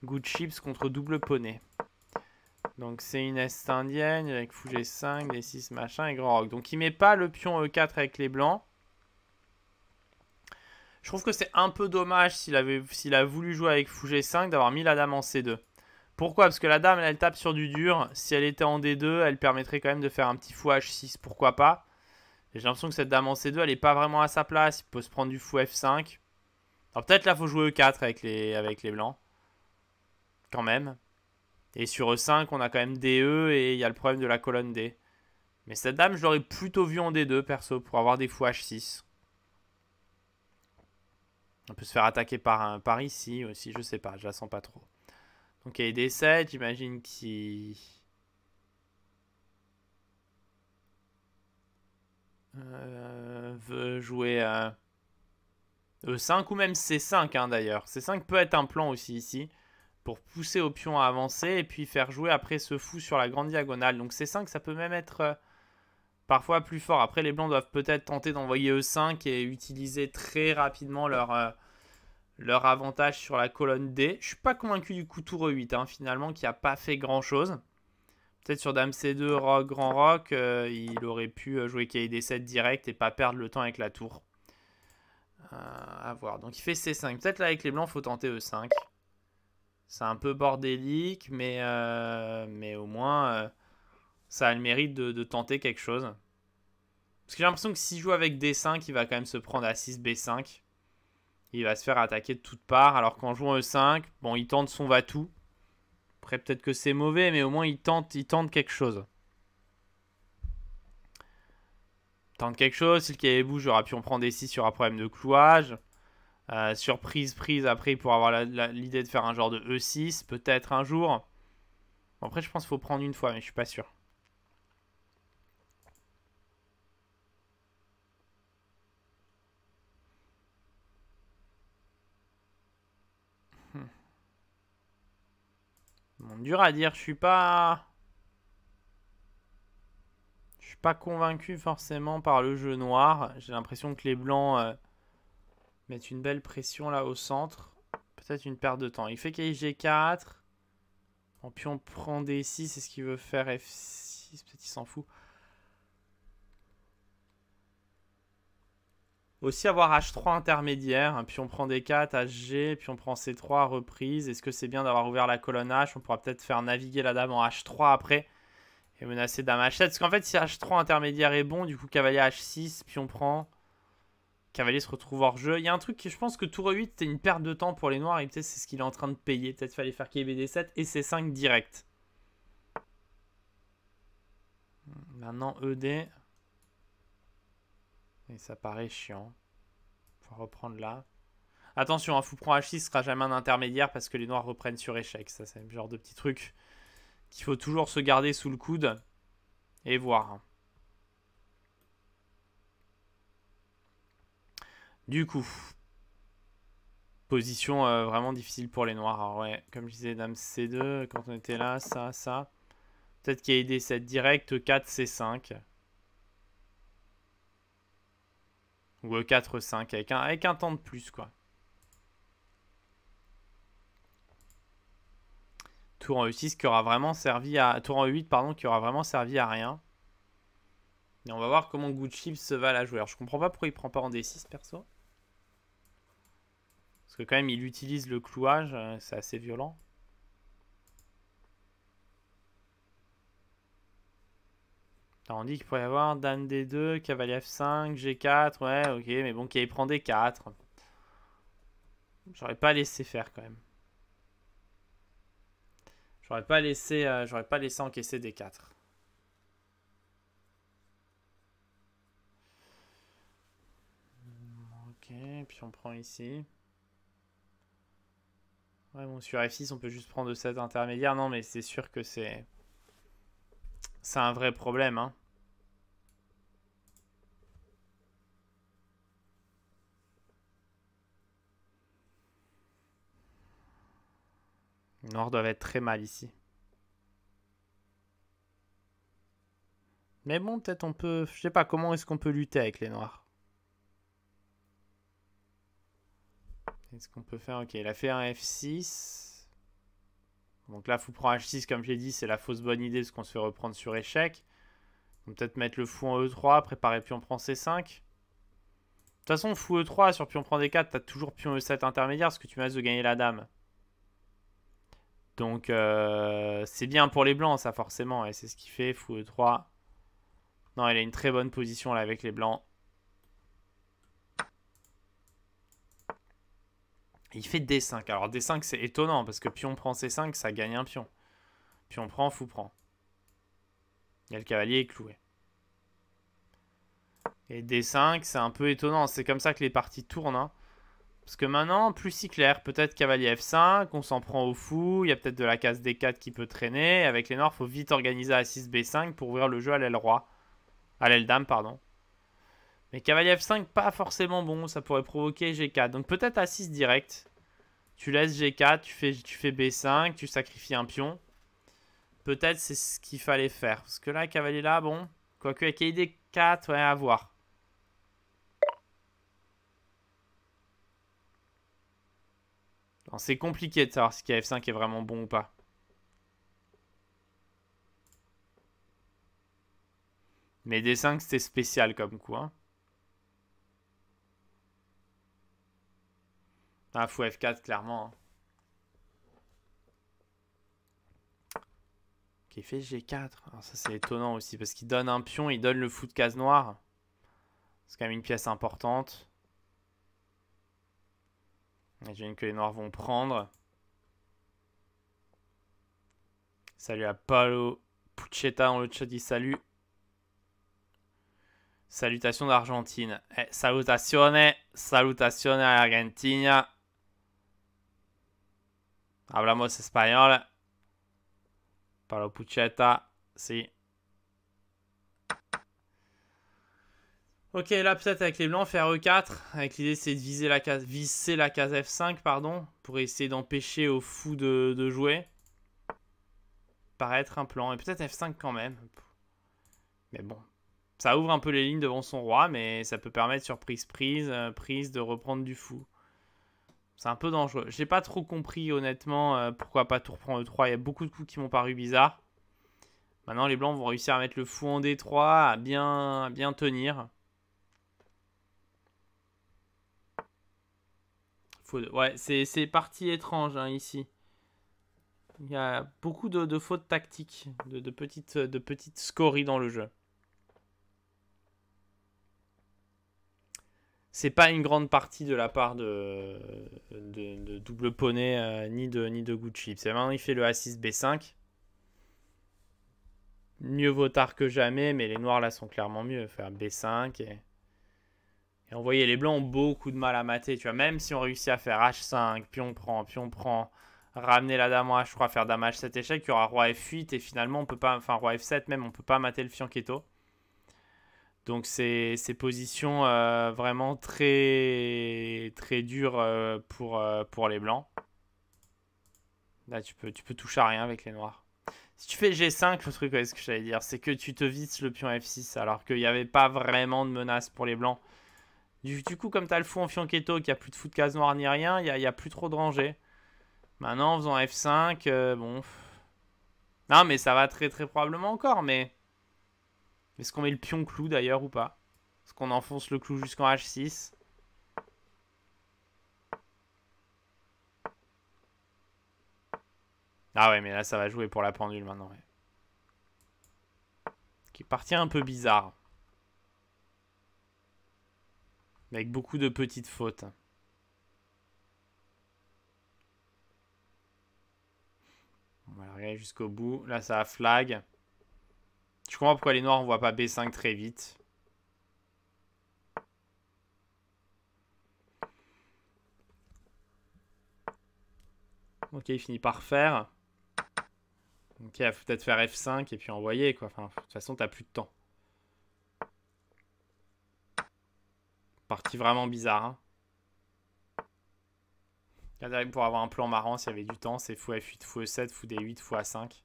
Good Chips contre Double Poney. Donc c'est une Est indienne avec fougé 5, D6 machin et Grand Rock. Donc il met pas le pion E4 avec les blancs. Je trouve que c'est un peu dommage s'il a voulu jouer avec fougé 5 d'avoir mis la dame en C2. Pourquoi Parce que la dame, elle, elle, tape sur du dur. Si elle était en D2, elle permettrait quand même de faire un petit fou H6, pourquoi pas. J'ai l'impression que cette dame en C2, elle est pas vraiment à sa place. Il peut se prendre du fou F5. Alors peut-être là, faut jouer E4 avec les, avec les blancs. Quand même. Et sur E5, on a quand même DE et il y a le problème de la colonne D. Mais cette dame, je l'aurais plutôt vu en D2, perso, pour avoir des fous H6. On peut se faire attaquer par, par ici aussi, je sais pas, je la sens pas trop. Donc il y a D7, j'imagine qu'il... Euh, veut jouer E5 euh, euh, ou même C5 hein, d'ailleurs. C5 peut être un plan aussi ici pour pousser au pion à avancer et puis faire jouer après ce fou sur la grande diagonale. Donc C5 ça peut même être parfois plus fort. Après les blancs doivent peut-être tenter d'envoyer E5 et utiliser très rapidement leur, leur avantage sur la colonne D. Je suis pas convaincu du coup tour E8 hein, finalement qui a pas fait grand chose. Peut-être sur Dame C2, Rock, Grand Rock, euh, il aurait pu euh, jouer KD7 direct et pas perdre le temps avec la tour. Euh, à voir. Donc il fait C5. Peut-être là avec les blancs, faut tenter E5. C'est un peu bordélique, mais, mais au moins ça a le mérite de, tenter quelque chose. Parce que j'ai l'impression que s'il joue avec D5, il va quand même se prendre à 6 B5. Il va se faire attaquer de toutes parts. Alors qu'en jouant E5, bon, il tente son va-tout. Après, peut-être que c'est mauvais, mais au moins, il tente, ils quelque chose. Tente quelque chose. S'il le avait bouge, j'aurais pu en prendre des 6 sur un problème de clouage. Euh, surprise, prise, après, pour avoir l'idée de faire un genre de E6, peut-être un jour. après, je pense qu'il faut prendre une fois, mais je suis pas sûr. dur à dire. Je suis pas... Je suis pas convaincu forcément par le jeu noir. J'ai l'impression que les blancs euh, mettent une belle pression là au centre. Peut-être une perte de temps. Il fait g 4 En pion prend D6, c'est ce qu'il veut faire F6. Peut-être qu'il s'en fout. Aussi avoir H3 intermédiaire, hein, puis on prend d 4, HG, puis on prend C3 reprise. Est-ce que c'est bien d'avoir ouvert la colonne H On pourra peut-être faire naviguer la dame en H3 après et menacer dame H7. Parce qu'en fait, si H3 intermédiaire est bon, du coup cavalier H6, puis on prend... Cavalier se retrouve hors jeu. Il y a un truc qui, je pense que tour 8 c'était une perte de temps pour les noirs et peut-être c'est ce qu'il est en train de payer. Peut-être fallait faire KBD7 et C5 direct. Maintenant ED. Et ça paraît chiant. Faut reprendre là. Attention, un hein, fou prend H6 sera jamais un intermédiaire parce que les noirs reprennent sur échec. Ça, c'est le genre de petit truc qu'il faut toujours se garder sous le coude et voir. Du coup, position euh, vraiment difficile pour les noirs. ouais, comme je disais, dame C2, quand on était là, ça, ça. Peut-être qu'il y a des 7 direct, 4, C5. Ou 4-5 euh, avec un, avec un temps de plus quoi. Tour en E6 qui aura vraiment servi à. Tour en 8 pardon qui aura vraiment servi à rien. Et on va voir comment Gucci se va à la joueur. Je comprends pas pourquoi il prend pas en D6 perso. Parce que quand même il utilise le clouage, euh, c'est assez violent. on dit qu'il pourrait y avoir Dan D2, Cavalier F5, G4, ouais, ok, mais bon, qu'il prend D4. J'aurais pas laissé faire quand même. J'aurais pas laissé, euh, j'aurais pas laissé encaisser D4. Hmm, ok, puis on prend ici. Ouais, bon, sur F6, on peut juste prendre de cet intermédiaire. Non, mais c'est sûr que c'est... C'est un vrai problème, hein. Les noirs doivent être très mal ici. Mais bon, peut-être on peut... Je sais pas, comment est-ce qu'on peut lutter avec les noirs Est-ce qu'on peut faire... Ok, il a fait un F6. Donc là, fou prend H6, comme j'ai dit, c'est la fausse bonne idée, ce qu'on se fait reprendre sur échec. On peut peut-être mettre le fou en E3, préparer on prend C5. De toute façon, fou E3 sur on prend D4, t'as toujours pion E7 intermédiaire, parce que tu m'as de gagner la dame. Donc euh, c'est bien pour les blancs, ça forcément, et c'est ce qui fait fou E3. Non, il a une très bonne position là avec les blancs. Il fait D5. Alors D5 c'est étonnant parce que pion prend C5, ça gagne un pion. Pion prend, fou prend. Il y a le cavalier cloué. Et D5, c'est un peu étonnant. C'est comme ça que les parties tournent. Hein. Parce que maintenant, plus si clair. Peut-être cavalier F5, on s'en prend au fou. Il y a peut-être de la case D4 qui peut traîner. Avec les noirs, faut vite organiser A6, B5 pour ouvrir le jeu à l'aile roi. À l'aile dame, pardon. Mais cavalier F5, pas forcément bon. Ça pourrait provoquer G4. Donc peut-être A6 direct. Tu laisses G4, tu fais, tu fais B5, tu sacrifies un pion. Peut-être c'est ce qu'il fallait faire. Parce que là, cavalier là, bon. Quoique avec kd 4 ouais, à voir. C'est compliqué de savoir si KF5 est vraiment bon ou pas. Mais D5, c'était spécial comme quoi. Un fou F4, clairement. Hein. Qui fait G4. Alors ah, ça, c'est étonnant aussi, parce qu'il donne un pion, il donne le fou de case noire. C'est quand même une pièce importante. J'imagine que les noirs vont prendre. Salut à Paolo Puccetta dans le chat, dit salut. Salutations d'Argentine. Eh, salutazione, salutazione Argentina. Hablamos espagnol. la Puccetta, Si. Ok, là peut-être avec les blancs, faire E4, avec l'idée c'est de viser la case, visser la case F5, pardon, pour essayer d'empêcher au fou de, de, jouer. Paraître un plan, et peut-être F5 quand même. Mais bon, ça ouvre un peu les lignes devant son roi, mais ça peut permettre surprise prise-prise, euh, prise de reprendre du fou. C'est un peu dangereux. J'ai pas trop compris, honnêtement, euh, pourquoi pas tout reprendre E3. Il y a beaucoup de coups qui m'ont paru bizarres. Maintenant, les Blancs vont réussir à mettre le fou en D3, à bien, bien tenir. Ouais, c'est parti étrange hein, ici. Il y a beaucoup de, fautes tactiques, de, petites, de petites scories dans le jeu. c'est pas une grande partie de la part de, de, double poney euh, ni, de, ni de chip. C'est maintenant il fait le A6 B5. Mieux vaut tard que jamais, mais les noirs là sont clairement mieux. Faire B5 et. Et on voyait, les blancs ont beaucoup de mal à mater. Tu vois, même si on réussit à faire H5, puis on prend, on prend, ramener la dame en h crois faire dame H7 échec, il y aura roi F8 et finalement on peut pas, enfin roi F7 même, on peut pas mater le fianchetto. Donc c'est ces positions euh, vraiment très très dures euh, pour, euh, pour les blancs. Là tu peux tu peux toucher à rien avec les noirs. Si tu fais G5, le truc, ouais, ce que j'allais dire, c'est que tu te vises le pion F6 alors qu'il n'y avait pas vraiment de menace pour les blancs. Du, coup, comme tu as le fou en fianchetto qu'il n'y a plus de fou de case noire ni rien, il n'y a, plus trop de rangée. Maintenant, en faisant F5, bon... Non, mais ça va très très probablement encore, mais... Est-ce qu'on met le pion clou d'ailleurs ou pas Est-ce qu'on enfonce le clou jusqu'en H6 Ah ouais, mais là, ça va jouer pour la pendule maintenant. Qui partit un peu bizarre. Avec beaucoup de petites fautes. On va regarder jusqu'au bout. Là, ça a flag. Je comprends pourquoi les noirs on voit pas B5 très vite. Ok, il finit par faire. Ok, il faut peut-être faire F5 et puis envoyer quoi. de toute façon, t'as plus de temps. Partie vraiment bizarre. Hein. pour avoir un plan marrant, s'il y avait du temps, c'est fou F8, fou E7, fou D8, fou A5.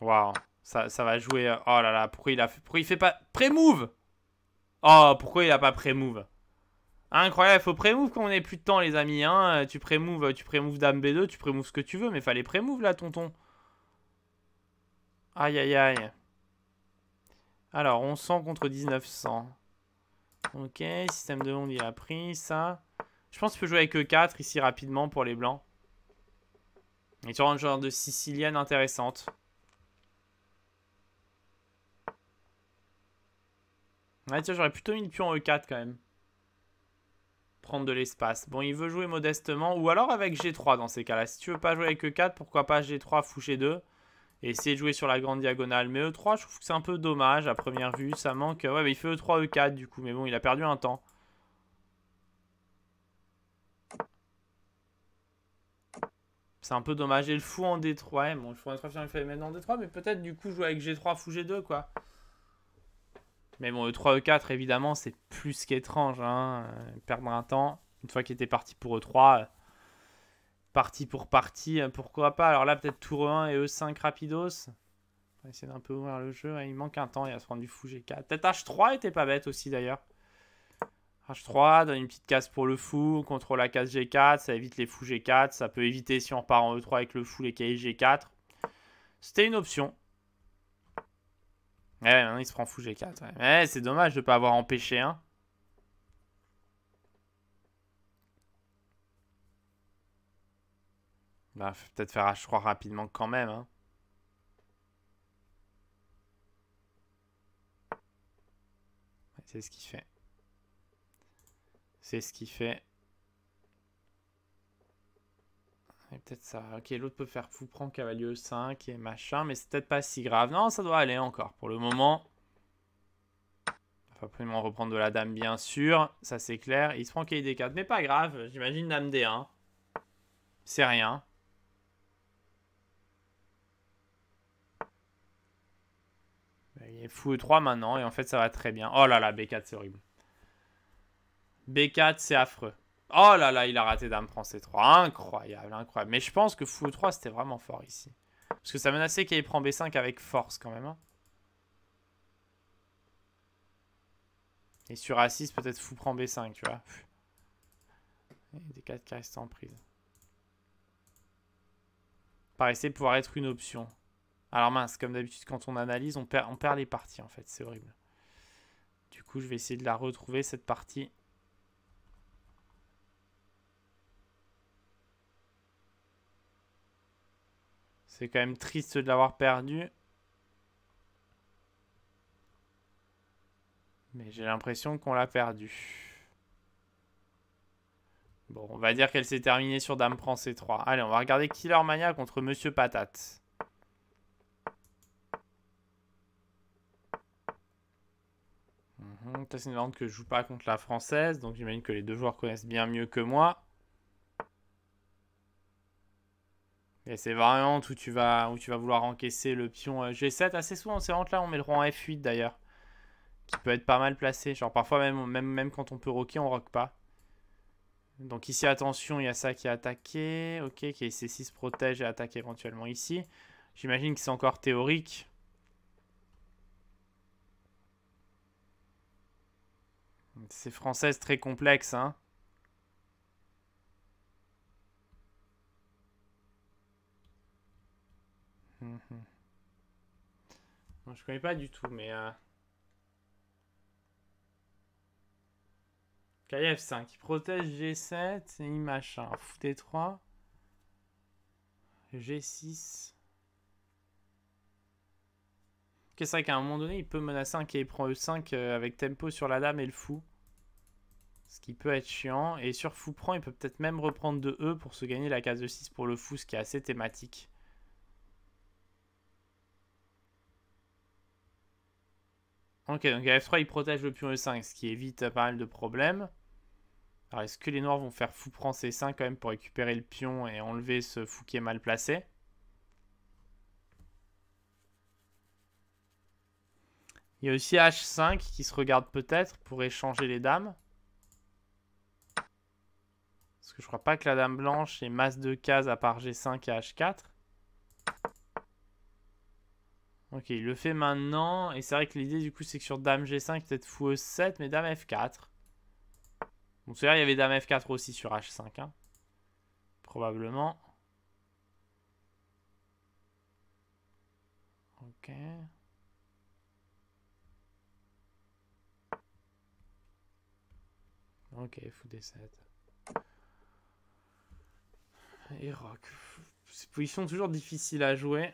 Waouh. Ça, ça, va jouer. Euh, oh là là, pourquoi il a fait. Pourquoi il fait pas. pré Oh, pourquoi il a pas pré-move Incroyable, faut pré-move quand on ait plus de temps, les amis. Hein. Euh, tu pré euh, tu pré dame B2, tu pré ce que tu veux, mais fallait pré-move là, tonton. Aïe aïe aïe. Alors, 1100 contre 1900. Ok, système de monde il a pris ça. Je pense qu'il peut jouer avec 4 e ici rapidement pour les blancs. Il tu rends toujours genre de sicilienne intéressante. Ah tiens, j'aurais plutôt mis le pion E4 quand même. Prendre de l'espace. Bon, il veut jouer modestement. Ou alors avec G3 dans ces cas-là. Si tu veux pas jouer avec E4, pourquoi pas G3, fou G2. Et essayer de jouer sur la grande diagonale. Mais E3, je trouve que c'est un peu dommage à première vue. Ça manque... Ouais, mais il fait E3, E4 du coup. Mais bon, il a perdu un temps. C'est un peu dommage. Et le fou en D3. bon, je fou en D3, il faut mettre en D3. Mais peut-être du coup jouer avec G3, fou G2, quoi. Mais bon, e 3 E4, évidemment, c'est plus qu'étrange. Hein, euh, perdre un temps, une fois qu'il était parti pour E3, euh, parti pour parti euh, pourquoi pas. Alors là, peut-être tour E1 et E5 rapidos. On va essayer d'un peu ouvrir le jeu. Hein, il manque un temps, il va se prendre du fou G4. Peut-être H3 était pas bête aussi, d'ailleurs. H3, donne une petite case pour le fou, contrôle la case G4, ça évite les fous G4, ça peut éviter si on repart en E3 avec le fou les cahiers G4. C'était une option. Ouais, maintenant il se prend fou G4. Ouais, c'est dommage de ne pas avoir empêché un. Hein. Bah, faut peut-être faire H3 rapidement quand même. Hein. C'est ce qu'il fait. C'est ce qu'il fait. Et peut-être ça. Ok, l'autre peut faire fou, prend cavalier e 5 et machin, mais c'est peut-être pas si grave. Non, ça doit aller encore pour le moment. Il va reprendre de la dame, bien sûr. Ça, c'est clair. il se prend qu'il D4, mais pas grave. J'imagine dame D1. C'est rien. Il est fou E3 maintenant, et en fait, ça va très bien. Oh là là, B4, c'est horrible. B4, c'est affreux. Oh là là, il a raté Dame prend C3. Incroyable, incroyable. Mais je pense que Fou 3 c'était vraiment fort ici. Parce que ça menaçait qu'il prend B5 avec force quand même. Hein. Et sur A6, peut-être Fou prend B5, tu vois. Et des 4 qui restent en prise. Paraissait pouvoir être une option. Alors mince, comme d'habitude, quand on analyse, on perd les parties en fait. C'est horrible. Du coup, je vais essayer de la retrouver cette partie. C'est quand même triste de l'avoir perdue. Mais j'ai l'impression qu'on l'a perdu. Bon, on va dire qu'elle s'est terminée sur Dame prend C3. Allez, on va regarder Killer Mania contre Monsieur Patate. Mhm, c'est une que je joue pas contre la française, donc j'imagine que les deux joueurs connaissent bien mieux que moi. Et c'est vraiment où tu vas où tu vas vouloir encaisser le pion euh, G7 assez souvent ces variantes là on met le roi en F8 d'ailleurs qui peut être pas mal placé genre parfois même même même quand on peut roquer on roque pas donc ici attention il y a ça qui est attaqué ok qui est C6 protège et attaque éventuellement ici j'imagine que c'est encore théorique c'est française très complexe hein je connais pas du tout, mais. Euh, KF5, il protège G7 et il machin. fouté 3 G6. c'est vrai qu'à un moment donné, il peut menacer un qui prend E5 euh, avec tempo sur la dame et le fou. Ce qui peut être chiant. Et sur fou prend, il peut peut-être même reprendre de E pour se gagner la case de 6 pour le fou, ce qui est assez thématique. Ok, donc F3, il protège le pion E5, ce qui évite pas mal de problèmes. Alors, est-ce que les noirs vont faire fou prendre C5 quand même pour récupérer le pion et enlever ce fou qui est mal placé Il y a aussi H5 qui se regarde peut-être pour échanger les dames. Parce que je crois pas que la dame blanche ait masse de cases à part G5 et H4. Ok, il le fait maintenant. Et c'est vrai que l'idée, du coup, c'est que sur Dame G5, peut-être fou E7, mais Dame F4. Bon, c'est vrai, il y avait Dame F4 aussi sur H5. Hein. Probablement. Ok. Ok, fou D7. Et rock. Ces positions toujours difficiles à jouer.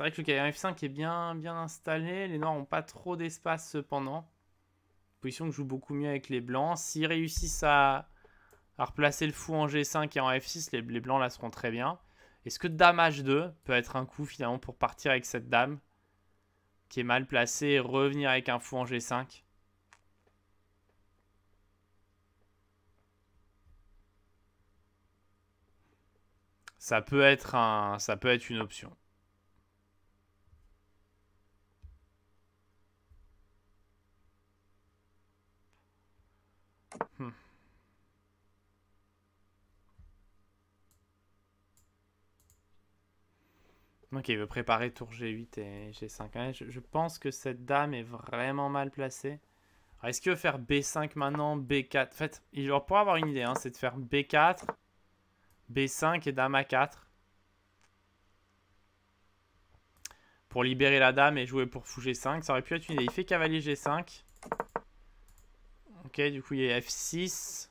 C'est vrai que le f 5 est bien, bien installé. Les noirs n'ont pas trop d'espace cependant. Position que joue beaucoup mieux avec les blancs. S'ils réussissent à, replacer le fou en G5 et en F6, les, blancs là seront très bien. Est-ce que Dame H2 peut être un coup finalement pour partir avec cette dame qui est mal placée et revenir avec un fou en G5 Ça peut être, ça peut être une option. Ok, il veut préparer tour G8 et G5. Hein, je, pense que cette dame est vraiment mal placée. Est-ce qu'il veut faire B5 maintenant, B4 En fait, il pourrait avoir une idée, hein, c'est de faire B4, B5 et dame A4. Pour libérer la dame et jouer pour fou G5. Ça aurait pu être une idée. Il fait cavalier G5. Ok, du coup il y a F6.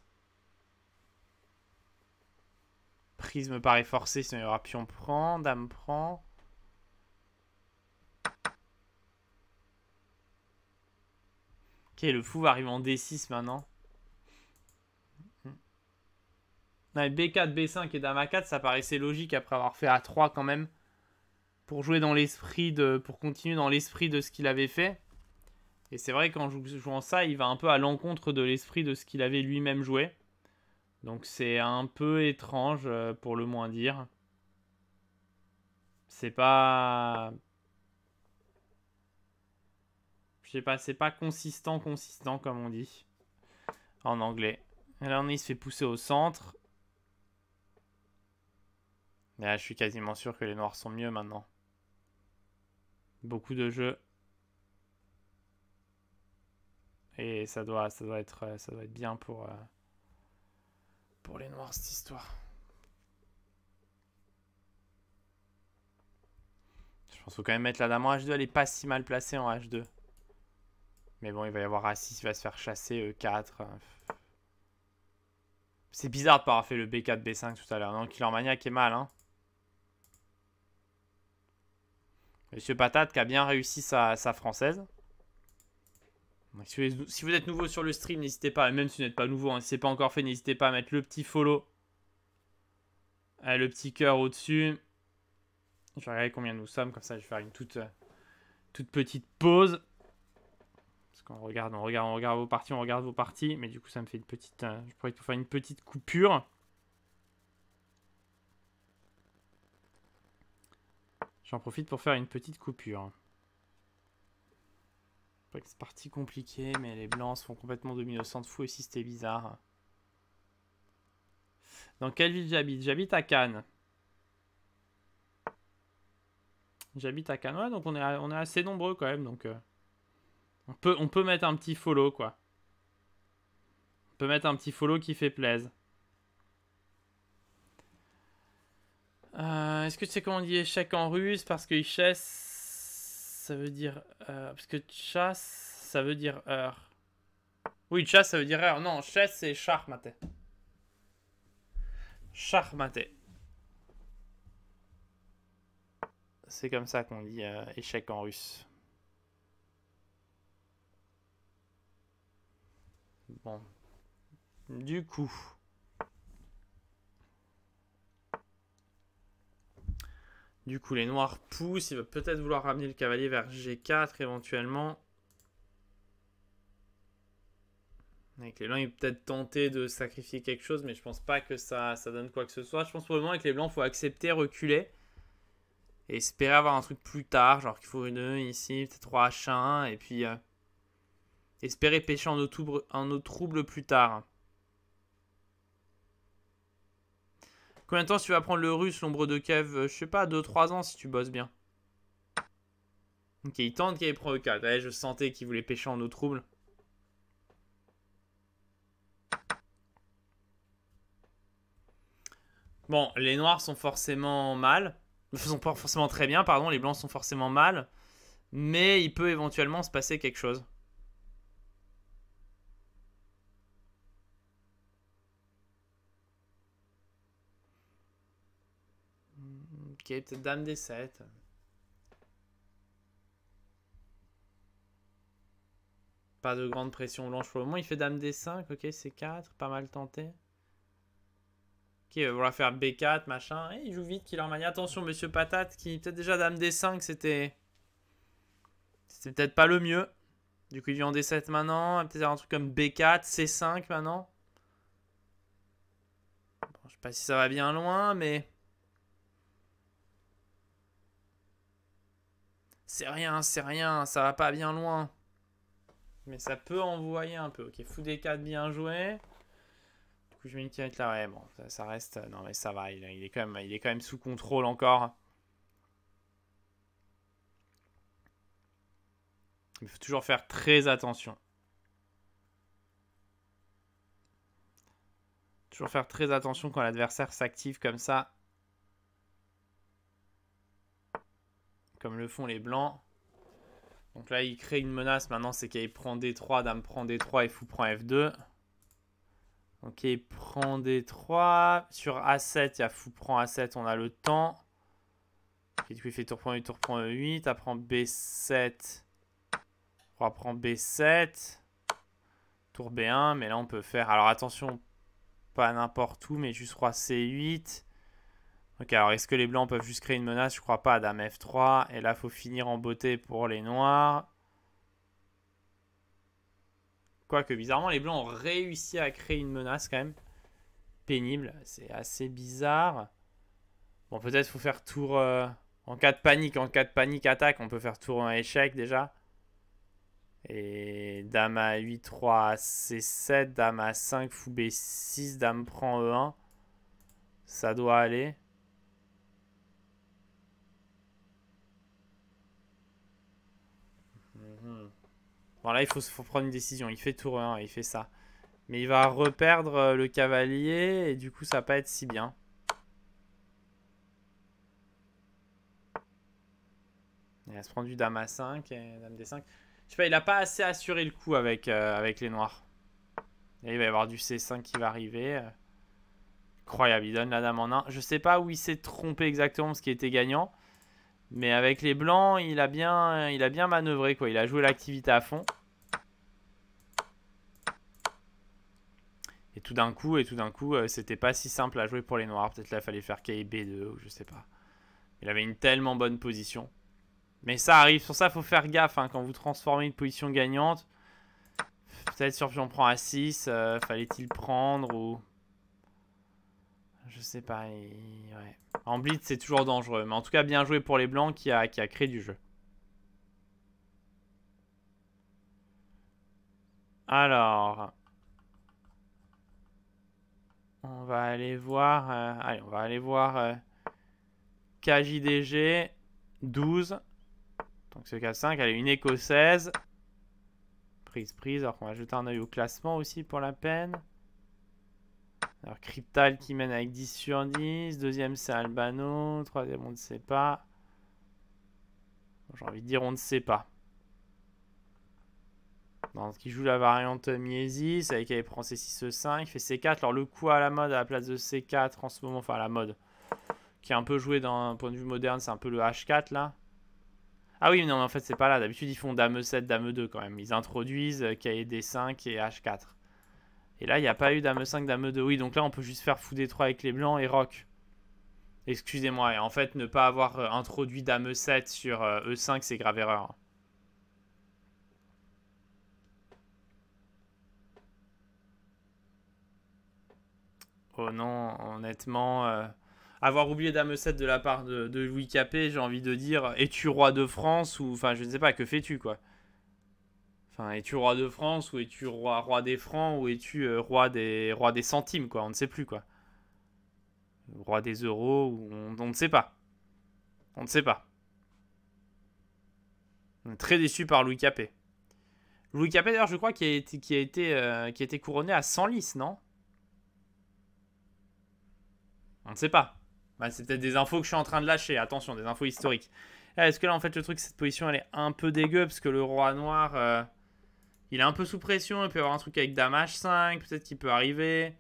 Prise me paraît forcée. sinon il y aura pion prend, dame prend. Ok, le fou va arriver en D6 maintenant. B4, hmm. B5 et Dama 4 ça paraissait logique après avoir fait A3 quand même. Pour jouer dans l'esprit de. Pour continuer dans l'esprit de ce qu'il avait fait. Et c'est vrai qu'en jouant ça, il va un peu à l'encontre de l'esprit de ce qu'il avait lui-même joué. Donc c'est un peu étrange euh, pour le moins dire. C'est pas. Je sais pas, c'est pas consistant, consistant comme on dit en anglais. Là, on il se fait pousser au centre. Mais là, je suis quasiment sûr que les noirs sont mieux maintenant. Beaucoup de jeux. Et ça doit, ça doit, être, euh, ça doit être bien pour, euh, pour les noirs, cette histoire. Je pense qu'il faut quand même mettre la dame en H2. Elle est pas si mal placée en H2. Mais bon, il va y avoir A6, il va se faire chasser E4. Euh, hein. C'est bizarre de pas avoir fait le B4, B5 tout à l'heure. Non, Killer Maniac est mal, hein. Monsieur Patate qui a bien réussi sa, française. si, vous, êtes nouveau sur le stream, n'hésitez pas, même si vous n'êtes pas nouveau, hein, si ce n'est pas encore fait, n'hésitez pas à mettre le petit follow. Euh, le petit cœur au-dessus. Je vais regarder combien nous sommes, comme ça je vais faire une toute euh, petite pause regarde, on regarde, on regarde vos parties, on regarde vos parties, mais du coup ça me fait une petite, euh, je pourrais tout faire une petite coupure. J'en profite pour faire une petite coupure. C'est parti compliqué, mais les blancs se font complètement de de centre fou et si c'était bizarre. Dans quelle ville j'habite J'habite à Cannes. J'habite à Cannes, ouais, donc on est, on est assez nombreux quand même, donc... Euh, on peut, on peut mettre un petit follow, quoi. On peut mettre un petit follow qui fait plaise. Euh, est-ce que tu sais comment on dit échec en russe Parce que chasse, ça veut dire. Euh, parce que chasse, ça veut dire heure. Oui, chasse, ça veut dire heure. Non, chasse, c'est charmaté. Charmaté. C'est comme ça qu'on dit euh, échec en russe. Bon. Du coup. Du coup, les noirs poussent. Il va peut-être vouloir ramener le cavalier vers G4 éventuellement. Avec les blancs, il peut-être tenter de sacrifier quelque chose, mais je pense pas que ça, ça donne quoi que ce soit. Je pense pour le moment, avec les blancs, il faut accepter, reculer. Et espérer avoir un truc plus tard, genre qu'il faut une e ici, peut-être 3 H1, et puis... Euh, espérer pêcher en eau, trouble, plus tard. Combien de temps tu vas prendre le russe, l'ombre de cave euh, Je sais pas, 2-3 ans si tu bosses bien. Ok, il tente qu'il prend le cadre. je sentais qu'il voulait pêcher en eau trouble. Bon, les noirs sont forcément mal. [LAUGHS] Sont pas forcément très bien, pardon. Les blancs sont forcément mal. Mais il peut éventuellement se passer quelque chose. peut-être dame des 7. Pas de grande pression blanche pour le moment. Il fait dame des 5, ok, c'est 4, pas mal tenté. Ok, il va faire B4, machin. Et eh, il joue vite, Killer manie. Attention, monsieur Patate, qui peut-être déjà dame des 5, c'était... C'était peut-être pas le mieux. Du coup, il vient en D7 maintenant. Peut-être un truc comme B4, C5 maintenant. Bon, je sais pas si ça va bien loin, mais... c'est rien, c'est rien, ça va pas bien loin. Mais ça peut envoyer un peu. Ok, fou des 4 bien joué. Du coup, je mets une kinette là. Ouais, bon, ça, reste. Euh, non, mais ça va, il, est quand même, il est quand même sous contrôle encore. Il faut toujours faire très attention. Toujours faire très attention quand l'adversaire s'active comme ça. comme le font les blancs. Donc là, il crée une menace. Maintenant, c'est qu'il prend D3, dame prend D3 et fou prend F2. Ok, il prend D3. Sur A7, il y a fou prend A7, on a le temps. Et du coup, il fait tour prend tour prend E8. Apprend B7. Roi prend B7. Tour B1, mais là, on peut faire... Alors attention, pas n'importe où, mais juste Roi C8. Ok, alors est-ce que les blancs peuvent juste créer une menace Je crois pas. Dame F3. Et là, faut finir en beauté pour les noirs. Quoique, bizarrement, les blancs ont réussi à créer une menace quand même. Pénible. C'est assez bizarre. Bon, peut-être faut faire tour... Euh, en cas de panique, en cas de panique attaque, on peut faire tour en échec déjà. Et dame à 8, 3 C7, dame à 5, fou B6, dame prend E1. Ça doit aller. Bon, là, il faut, prendre une décision. Il fait tour 1 il fait ça. Mais il va reperdre euh, le cavalier et du coup, ça va pas être si bien. Il va se prendre du dame à 5 et dame d5. Je sais pas, il a pas assez assuré le coup avec, euh, avec les noirs. Et il va y avoir du C5 qui va arriver. Euh. Incroyable, il donne la dame en 1. Je sais pas où il s'est trompé exactement ce qui était gagnant. Mais avec les blancs, il a bien, il a bien manœuvré quoi. Il a joué l'activité à fond. Et tout d'un coup, et tout d'un coup, euh, c'était pas si simple à jouer pour les noirs. Peut-être là, fallait faire kb 2 ou je sais pas. Il avait une tellement bonne position. Mais ça arrive, sur ça, il faut faire gaffe. Hein. quand vous transformez une position gagnante, peut-être sur Pion prend a 6, euh, fallait-il prendre ou... Je sais pas. En blitz, c'est toujours dangereux. Mais en tout cas, bien joué pour les Blancs qui a, qui a créé du jeu. Alors... On va aller voir... Euh, allez, on va aller voir... Euh, KJDG 12. Donc ce K5, Allez une écossaise. Prise, prise. Alors qu'on va jeter un oeil au classement aussi pour la peine. Alors, Cryptal qui mène avec 10 sur 10. Deuxième, c'est Albano. Troisième, on ne sait pas. J'ai envie de dire, on ne sait pas. Donc, qui joue la variante Miesi, avec qu'il prend C6, 5 il fait C4. Alors, le coup à la mode à la place de C4 en ce moment, enfin la mode, qui est un peu jouée d'un point de vue moderne, c'est un peu le H4 là. Ah oui, mais non, en fait, c'est pas là. D'habitude, ils font Dame 7 Dame 2 quand même. Ils introduisent kd euh, 5 et H4. Et là, il n'y a pas eu dame 5, dame 2. Oui, donc là, on peut juste faire fou des 3 avec les blancs et roc. Excusez-moi. Et en fait, ne pas avoir euh, introduit dame 7 sur E5, euh, e c'est grave erreur. Oh non, honnêtement, euh, avoir oublié Dame 7 de la part de, Louis Capet, j'ai envie de dire, es-tu roi de France ou, enfin, je ne sais pas, que fais-tu, quoi Enfin, es-tu roi de France ou es-tu roi, roi des francs ou es-tu euh, roi, des, roi des centimes, quoi On ne sait plus, quoi. Roi des euros, on, ne sait pas. On ne sait pas. On est très déçu par Louis Capet. Louis Capet, d'ailleurs, je crois, qui a été, euh, a été couronné à Senlis, non On ne sait pas. Bah, c'est peut-être des infos que je suis en train de lâcher. Attention, des infos historiques. Ah, est-ce que là, en fait, le truc, cette position, elle est un peu dégueu parce que le roi noir... Euh, il est un peu sous pression, il peut y avoir un truc avec Dame H5, peut-être qu'il peut arriver.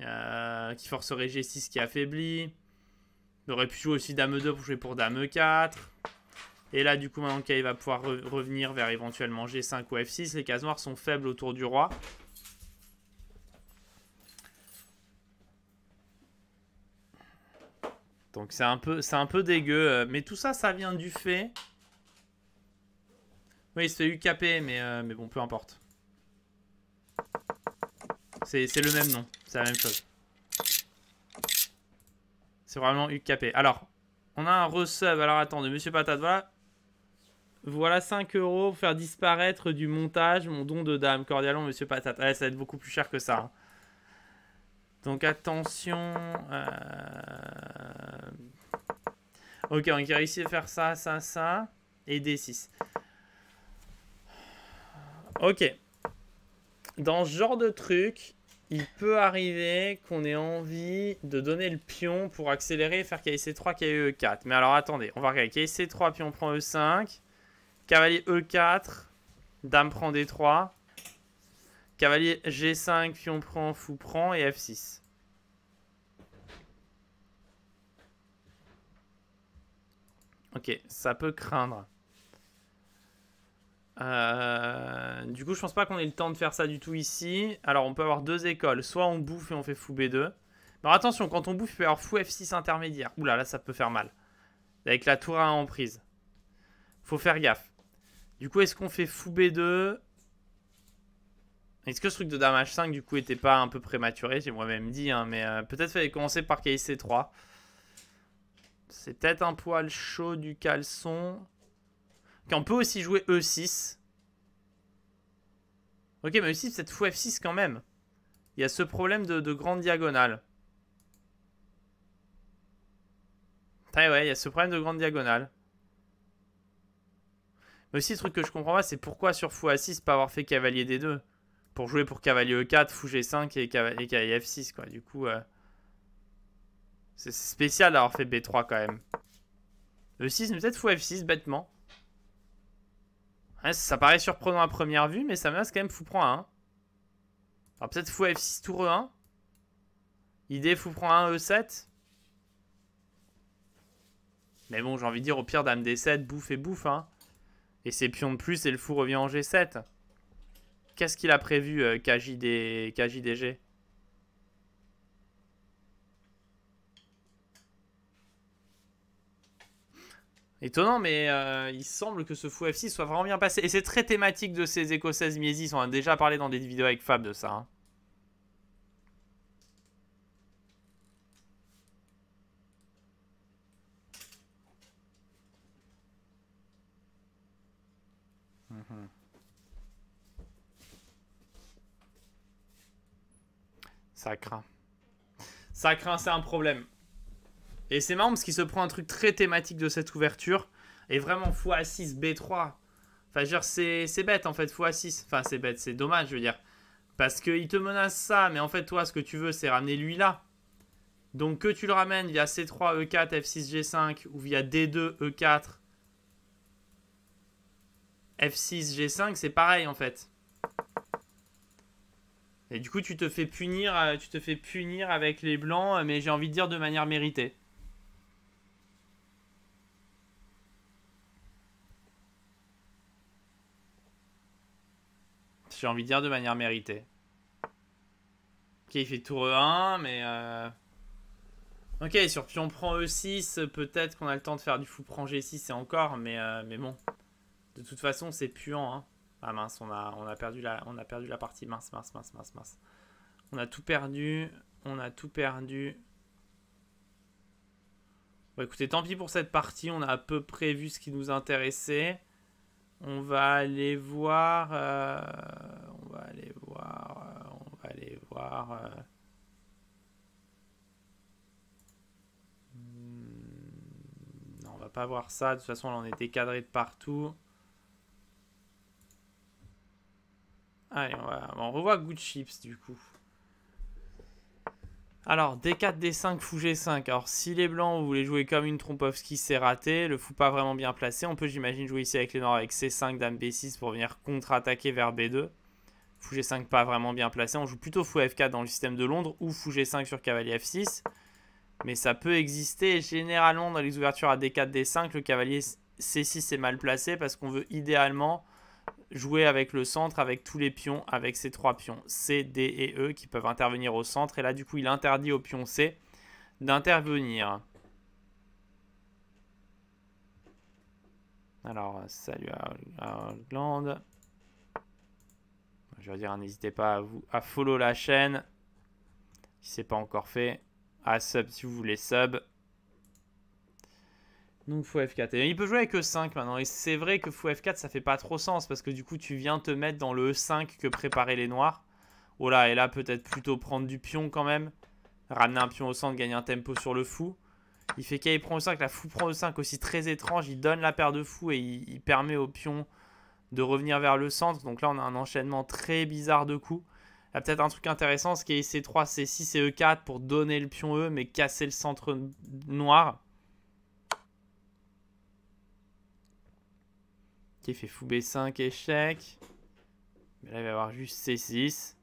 Euh, qui forcerait G6 qui affaiblit. Il aurait pu jouer aussi Dame 2 pour jouer pour Dame 4. Et là, du coup, maintenant qu'il va pouvoir revenir vers éventuellement G5 ou F6, les cases noires sont faibles autour du roi. Donc c'est un, un peu dégueu. Euh, mais tout ça, ça vient du fait oui, c'est se UKP, mais, euh, mais bon, peu importe. C'est le même nom, c'est la même chose. C'est vraiment UKP. Alors, on a un receve. alors attendez. Monsieur Patate, voilà. Voilà 5 euros pour faire disparaître du montage mon don de dame. Cordialement, Monsieur Patate. Ah ça va être beaucoup plus cher que ça. Hein. Donc attention. Euh, ok, on a réussi à faire ça, ça, ça. Et D6. Ok. Dans ce genre de truc, il peut arriver qu'on ait envie de donner le pion pour accélérer et faire ksc 3 kee 4 Mais alors attendez, on va regarder. ksc 3 pion prend E5. Cavalier E4, dame prend D3. Cavalier G5, pion prend, fou prend et F6. Ok, ça peut craindre. Euh, du coup, je pense pas qu'on ait le temps de faire ça du tout ici. Alors, on peut avoir deux écoles. Soit on bouffe et on fait fou B2. Alors attention, quand on bouffe, il peut y avoir fou F6 intermédiaire. Oula, là, ça peut faire mal. Avec la tour à en prise. Faut faire gaffe. Du coup, est-ce qu'on fait fou B2 Est-ce que ce truc de damage 5 du coup, était pas un peu prématuré J'ai moi-même dit, hein, mais euh, peut-être fallait commencer par kc 3 C'est peut-être un poil chaud du caleçon on peut aussi jouer E6. Ok, mais aussi e cette peut fou F6 quand même. Il y a ce problème de, grande diagonale. Ah ouais, il y a ce problème de grande diagonale. Mais aussi, le truc que je comprends pas, c'est pourquoi sur fou A6, pas avoir fait cavalier D2 Pour jouer pour cavalier E4, fou G5 et, cavalier F6, quoi. Du coup, euh, c'est spécial d'avoir fait B3 quand même. E6, mais peut-être fou F6, bêtement ça paraît surprenant à première vue, mais ça menace quand même fou prend 1. Alors peut-être fou F6 tour E1. Idée fou prend 1 E7. Mais bon, j'ai envie de dire, au pire, dame D7, bouffe et bouffe. Hein. Et ses pions de plus, et le fou revient en G7. Qu'est-ce qu'il a prévu, euh, KJDG Étonnant, mais euh, il semble que ce fou F6 soit vraiment bien passé. Et c'est très thématique de ces écossaises Miesis. On a déjà parlé dans des vidéos avec Fab de ça. Hein. Ça craint. Ça craint, c'est un problème. Et c'est marrant parce qu'il se prend un truc très thématique de cette ouverture. Et vraiment, x6 B3. Enfin, genre, c'est bête en fait, x6. Enfin, c'est bête, c'est dommage, je veux dire. Parce qu'il te menace ça, mais en fait, toi, ce que tu veux, c'est ramener lui là. Donc, que tu le ramènes via C3, E4, F6, G5 ou via D2, E4, F6, G5, c'est pareil en fait. Et du coup, tu te fais punir, euh, tu te fais punir avec les blancs, euh, mais j'ai envie de dire de manière méritée. j'ai envie de dire de manière méritée. Ok, il fait tour E1, mais... Euh, ok, sur on prend E6, peut-être qu'on a le temps de faire du fou prend G6 et encore, mais, euh, mais bon. De toute façon, c'est puant. Hein. Ah mince, on a, on, a perdu la, on a perdu la partie. Mince, mince, mince, mince, mince. On a tout perdu. On a tout perdu. écoutez, tant pis pour cette partie. On a à peu près vu ce qui nous intéressait. On va aller voir. Euh, on va aller voir. Euh, on va aller voir. Euh, hmm, non, on va pas voir ça. De toute façon, on était cadré de partout. Allez, on, va, on revoit Good Chips du coup. Alors, D4, D5, fou G5. Alors, si les blancs, vous voulez jouer comme une Trompovski, c'est raté. Le fou pas vraiment bien placé. On peut, j'imagine, jouer ici avec les noirs avec C5, dame B6 pour venir contre-attaquer vers B2. Fou G5 pas vraiment bien placé. On joue plutôt fou F4 dans le système de Londres ou fou G5 sur cavalier F6. Mais ça peut exister. Généralement, dans les ouvertures à D4, D5, le cavalier C6 est mal placé parce qu'on veut idéalement jouer avec le centre, avec tous les pions, avec ces trois pions C, D et E qui peuvent intervenir au centre. Et là, du coup, il interdit au pion C d'intervenir. Alors, salut à Hollande. Je veux dire, n'hésitez pas à, vous, à follow la chaîne si ce pas encore fait. À sub si vous voulez sub. Donc fou F4. il peut jouer avec E5 maintenant. Et c'est vrai que fou F4, ça fait pas trop sens. Parce que du coup, tu viens te mettre dans le E5 que préparaient les noirs. Oh là, et là, peut-être plutôt prendre du pion quand même. Ramener un pion au centre, gagner un tempo sur le fou. Il fait qu'il prend E5. La fou prend E5 aussi très étrange. Il donne la paire de fou et il, permet au pion de revenir vers le centre. Donc là, on a un enchaînement très bizarre de coups. Il y a peut-être un truc intéressant, ce qui est C3, C6 et E4 pour donner le pion E, mais casser le centre noir. Qui fait fou B5, échec. Mais là, il va y avoir juste C6.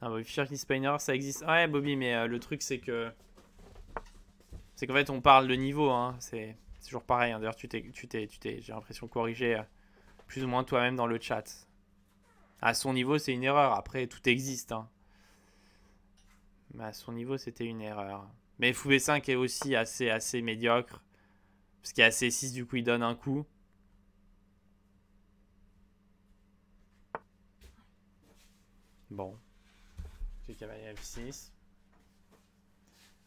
Ah, Bobby Fischer, une erreur, ça existe. Ouais, Bobby, mais euh, le truc, c'est que. C'est qu'en fait, on parle de niveau. Hein. C'est toujours pareil. Hein. D'ailleurs, tu t'es, tu j'ai l'impression, corrigé euh, plus ou moins toi-même dans le chat. À son niveau, c'est une erreur. Après, tout existe. Hein. Mais à son niveau, c'était une erreur. Mais b 5 est aussi assez, assez médiocre. Parce qu'il y a C6, du coup, il donne un coup. Bon. J'ai cavalier F6.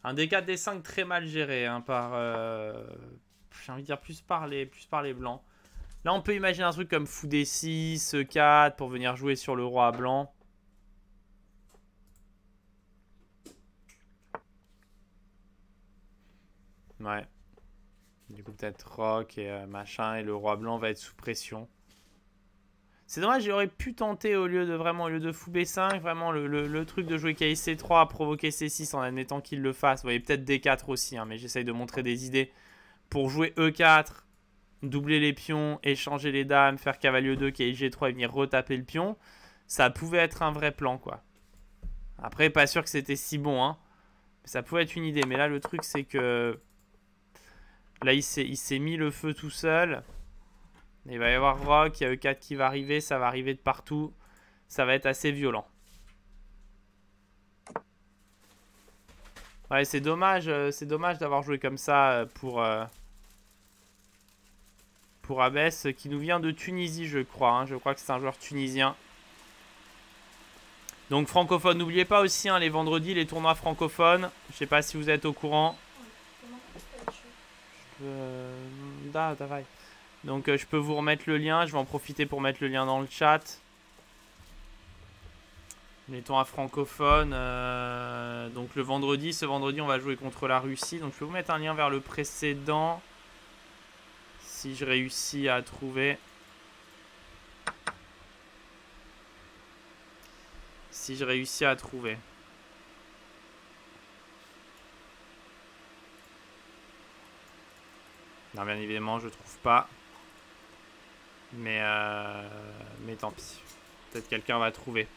Un D4, D5 très mal géré hein, par... Euh, j'ai envie de dire plus par, les, plus par les blancs. Là, on peut imaginer un truc comme fou D6, E4 pour venir jouer sur le roi blanc. Ouais peut-être rock et euh, machin, et le roi blanc va être sous pression. C'est dommage, j'aurais pu tenter au lieu de vraiment, au lieu de fou B5, vraiment le, truc de jouer KIC3 à provoquer C6 en admettant qu'il le fasse. Vous voyez, peut-être D4 aussi, hein, mais j'essaye de montrer des idées. Pour jouer E4, doubler les pions, échanger les dames, faire cavalier 2, KIG3 et venir retaper le pion, ça pouvait être un vrai plan, quoi. Après, pas sûr que c'était si bon, hein. Ça pouvait être une idée, mais là, le truc, c'est que Là, il s'est mis le feu tout seul. Il va y avoir Rock, il y a E4 qui va arriver, ça va arriver de partout. Ça va être assez violent. Ouais, c'est dommage, euh, c'est dommage d'avoir joué comme ça euh, pour... Euh, pour Abès, qui nous vient de Tunisie, je crois. Hein. Je crois que c'est un joueur tunisien. Donc francophone, n'oubliez pas aussi hein, les vendredis, les tournois francophones. Je sais pas si vous êtes au courant. Euh, donc euh, je peux vous remettre le lien, je vais en profiter pour mettre le lien dans le chat. Mettons à francophone. Euh, donc le vendredi, ce vendredi on va jouer contre la Russie. Donc je peux vous mettre un lien vers le précédent. Si je réussis à trouver. Si je réussis à trouver. Non, bien évidemment, je trouve pas. Mais, euh, mais tant pis. Peut-être quelqu'un va trouver.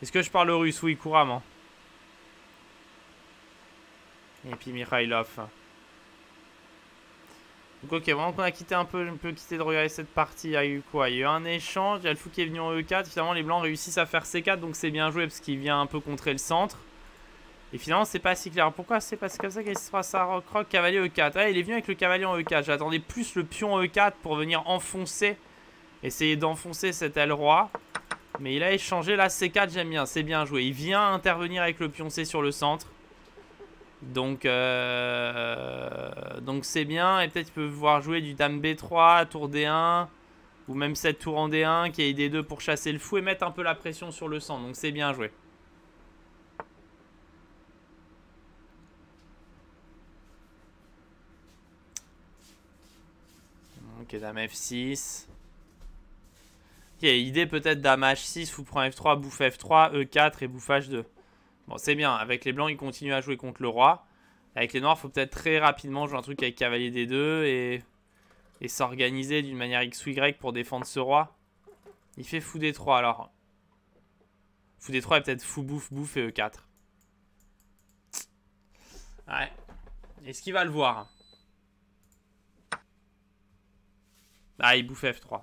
Est-ce que je parle russe Oui, couramment. Et puis Mikhailov. Donc ok, vraiment qu'on a quitté un peu, je peux quitter de regarder cette partie. Il y a eu quoi Il y a eu un échange, il y a le fou qui est venu en E4. Finalement, les blancs réussissent à faire C4, donc c'est bien joué parce qu'il vient un peu contrer le centre. Et finalement, c'est pas si clair. Pourquoi c'est parce que comme ça qu'il se passe à rock, rock, cavalier E4 ah, Il est venu avec le cavalier en E4. J'attendais plus le pion E4 pour venir enfoncer, essayer d'enfoncer cet aile roi. Mais il a échangé la C4, j'aime bien, c'est bien joué. Il vient intervenir avec le pion C sur le centre. Donc euh, donc c'est bien. Et peut-être il peut voir jouer du dame B3, tour D1. Ou même cette tour en D1 qui est D2 pour chasser le fou et mettre un peu la pression sur le centre. Donc c'est bien joué. dame F6. Ok, idée peut-être dame H6, fou prend F3, bouffe F3, E4 et bouffe H2. Bon, c'est bien. Avec les blancs, ils continuent à jouer contre le roi. Avec les noirs, faut peut-être très rapidement jouer un truc avec cavalier D2 et, s'organiser d'une manière X ou Y pour défendre ce roi. Il fait fou D3 alors. Fou D3 et peut-être fou bouffe bouffe et E4. Ouais. Est-ce qu'il va le voir Ah, il bouffe F3.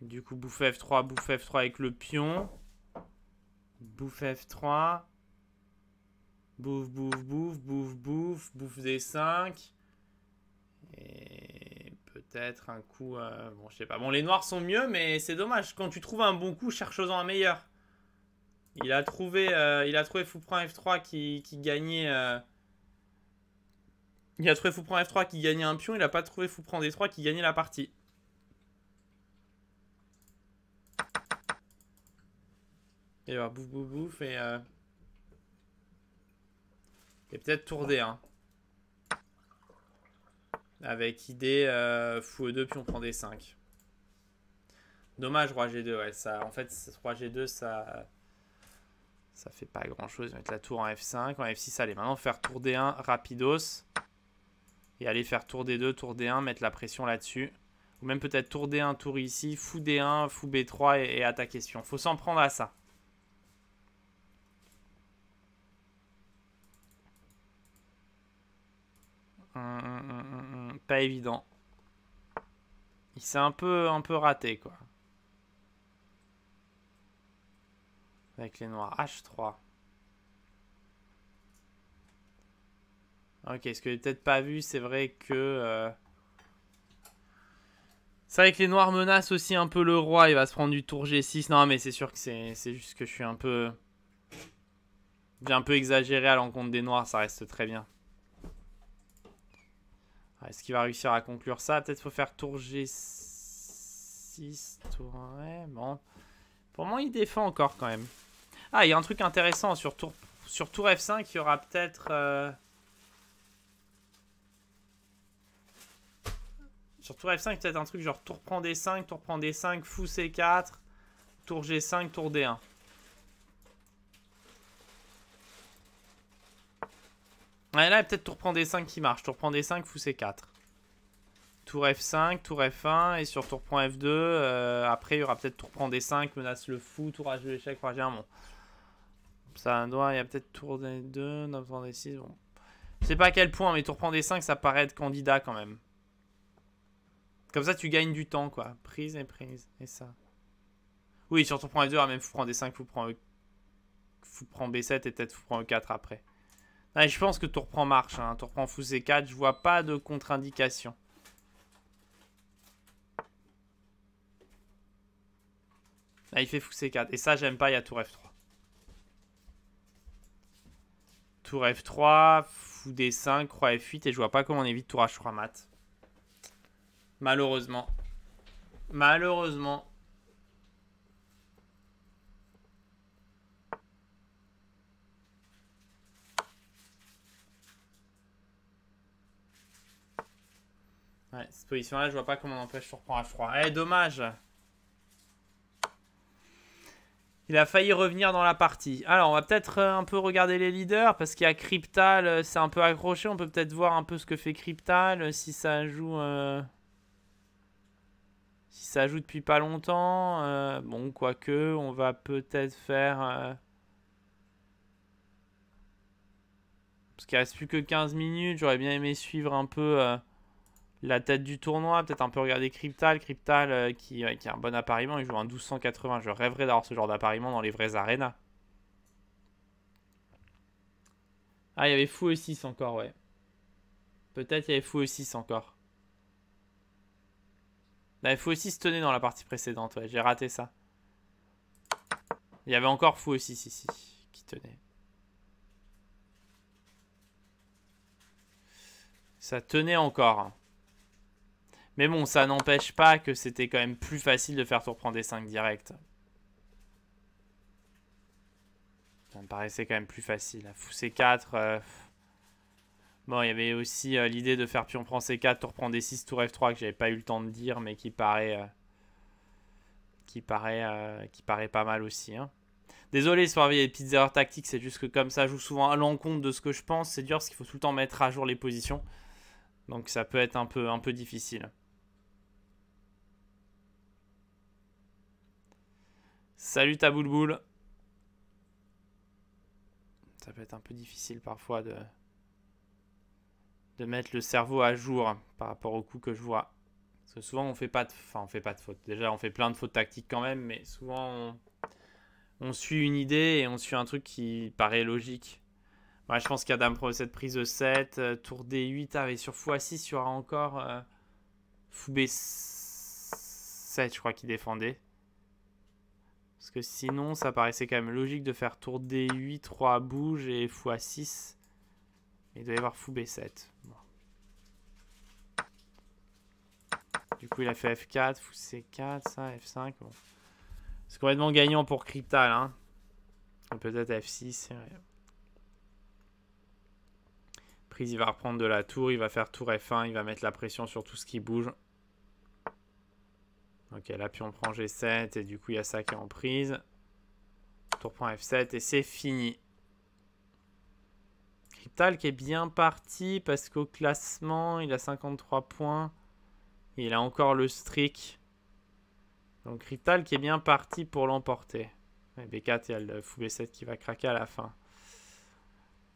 Du coup, bouffe F3, bouffe F3 avec le pion. Bouffe F3. Bouffe, bouffe, bouffe, bouffe, bouffe, bouffe D5. Et peut-être un coup... Euh, bon, je sais pas. Bon, les noirs sont mieux, mais c'est dommage. Quand tu trouves un bon coup, cherche-en un meilleur. Il a trouvé, euh, il a trouvé fou F3 qui, qui gagnait... Euh, il a trouvé fou prend F3 qui gagnait un pion. Il a pas trouvé fou prend D3 qui gagnait la partie. Et va bouf bouf bouf et... Euh... Et peut-être tour D1. Hein. Avec idée euh, fou E2 puis on prend D5. Dommage roi G2, ouais. Ça, en fait, roi G2, ça... Ça fait pas grand-chose. Mettre la tour en F5, en F6, allez. Maintenant, faire tour D1 rapidos et aller faire tour D2, tour D1, mettre la pression là-dessus. Ou même peut-être tour D1, tour ici, fou D1, fou B3 et, et attaquer sur. Faut s'en prendre à ça. Hum, hum, hum, Pas évident. Il s'est un peu, un peu raté, quoi. Avec les noirs. H3. Ok, ce que j'ai peut-être pas vu, c'est vrai que... Euh, c'est vrai que les noirs menacent aussi un peu le roi, il va se prendre du tour G6. Non, mais c'est sûr que c'est juste que je suis un peu... J'ai un peu exagéré à l'encontre des noirs, ça reste très bien. Est-ce qu'il va réussir à conclure ça Peut-être faut faire tour G6, tour... Ouais, bon. Pour moi, il défend encore quand même. Ah, il y a un truc intéressant sur tour, sur tour F5, il y aura peut-être... Euh, Sur tour F5, peut-être un truc genre tour prend D5, tour prend D5, fou C4, tour G5, tour D1. Ouais, là, peut-être tour prend D5 qui marche. Tour prend D5, fou C4. Tour F5, tour F1, et sur tour prend F2, euh, après, il y aura peut-être tour prend D5, menace le fou, tour H de l'échec, roi G1, bon. Ça doit, il y a peut-être tour D2, 9 D6, bon. Je sais pas à quel point, mais tour prend D5, ça paraît être candidat quand même. Comme ça, tu gagnes du temps, quoi. Prise et prise. Et ça. Oui, surtout reprend les deux. Ah, même fou prend D5, fou prend, B7 et peut-être fou prend E4 après. je pense que tour prend marche. Hein. Tour fou C4. Je vois pas de contre-indication. Ah, il fait fou C4. Et ça, j'aime pas. Il y a tour F3. Tour F3, fou D5, roi F8. Et je vois pas comment on évite tour H3 mat. Malheureusement. Malheureusement. Ouais, cette position-là, je vois pas comment on empêche de reprendre à froid. Eh, dommage il a failli revenir dans la partie. Alors, on va peut-être euh, un peu regarder les leaders parce qu'il y a Cryptal, euh, c'est un peu accroché. On peut peut-être voir un peu ce que fait Cryptal, euh, si ça joue qui s'ajoute depuis pas longtemps. Euh, bon, quoique, on va peut-être faire... Euh, parce qu'il reste plus que 15 minutes, j'aurais bien aimé suivre un peu euh, la tête du tournoi, peut-être un peu regarder Cryptal, Cryptal qui, a un bon appariement, il joue un 1280, je rêverais d'avoir ce genre d'appareillement dans les vraies arènes. Ah, il y avait Fou 6 encore, ouais. Peut-être il y avait Fou 6 encore. Bah, il faut aussi se tenir dans la partie précédente, ouais, j'ai raté ça. Il y avait encore fou aussi, si, si, qui tenait. Ça tenait encore. Hein. Mais bon, ça n'empêche pas que c'était quand même plus facile de faire tour prendre des 5 directs. Ça me paraissait quand même plus facile. Fou C4... Bon, il y avait aussi euh, l'idée de faire pion prend C4, tour prend D6, tour F3 que j'avais pas eu le temps de dire, mais qui paraît, euh, qui paraît, euh, qui paraît pas mal aussi. Hein. Désolé, soir, il y des petites erreurs tactiques, c'est juste que comme ça, je joue souvent à l'encontre de ce que je pense, c'est dur parce qu'il faut tout le temps mettre à jour les positions. Donc ça peut être un peu, un peu difficile. Salut ta Ça peut être un peu difficile parfois de, de mettre le cerveau à jour par rapport au coup que je vois. Parce que souvent on fait pas de, enfin on fait pas de fautes. Déjà on fait plein de fautes tactiques quand même, mais souvent on, suit une idée et on suit un truc qui paraît logique. je pense qu'il y a Dame prise de 7, euh, Tour D8, ah, sur x6, il y aura encore euh, Fou B7, je crois qu'il défendait. Parce que sinon, ça paraissait quand même logique de faire Tour D8, 3 bouge et x6. Il doit y avoir Fou B7. Du coup, il a fait F4, f C4, ça, F5. C'est complètement gagnant pour Cryptal. Hein. Peut-être F6. Prise, il va reprendre de la tour. Il va faire tour F1. Il va mettre la pression sur tout ce qui bouge. Ok, là, puis on prend G7. Et du coup, il y a ça qui est en prise. Tour prend F7. Et c'est fini. Cryptal qui est bien parti parce qu'au classement, il a 53 points. Il a encore le streak. Donc Rital qui est bien parti pour l'emporter. B4, il y a le fou B7 qui va craquer à la fin.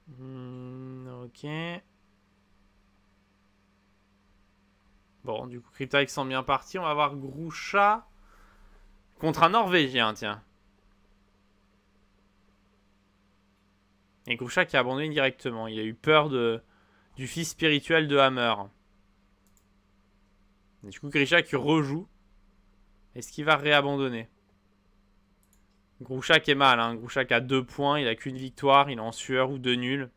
Hmm, ok. Bon, du coup, Kryptal qui semble bien parti. On va voir Groucha contre un Norvégien, tiens. Et Groucha qui a abandonné directement. Il a eu peur de, du fils spirituel de Hammer du coup, Grisha qui rejoue. Est-ce qu'il va réabandonner Grouchak est mal. Hein. Grouchak a deux points. Il a qu'une victoire. Il est en sueur ou deux nuls.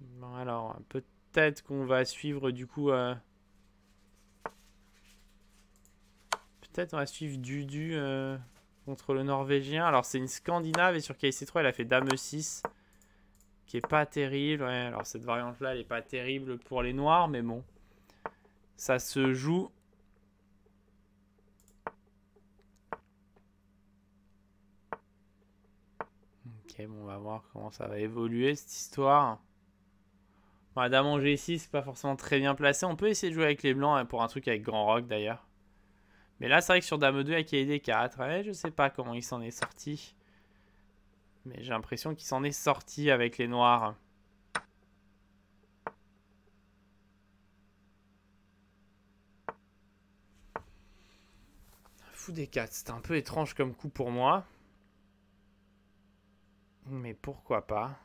Bon, alors, peut-être qu'on va suivre du coup. Euh, peut-être on va suivre Dudu euh, contre le Norvégien. Alors, c'est une Scandinave et sur KC3, elle a fait Dame 6 qui est pas terrible. alors cette variante-là, elle est pas terrible pour les noirs, mais bon. Ça se joue. Ok, bon, on va voir comment ça va évoluer cette histoire. madame Dame en G6, c'est pas forcément très bien placé. On peut essayer de jouer avec les blancs hein, pour un truc avec Grand Rock d'ailleurs. Mais là, c'est vrai que sur Dame 2 avec d 4 ouais, je sais pas comment il s'en est sorti. Mais j'ai l'impression qu'il s'en est sorti avec les noirs. Fou des 4, c'est un peu étrange comme coup pour moi. Mais pourquoi pas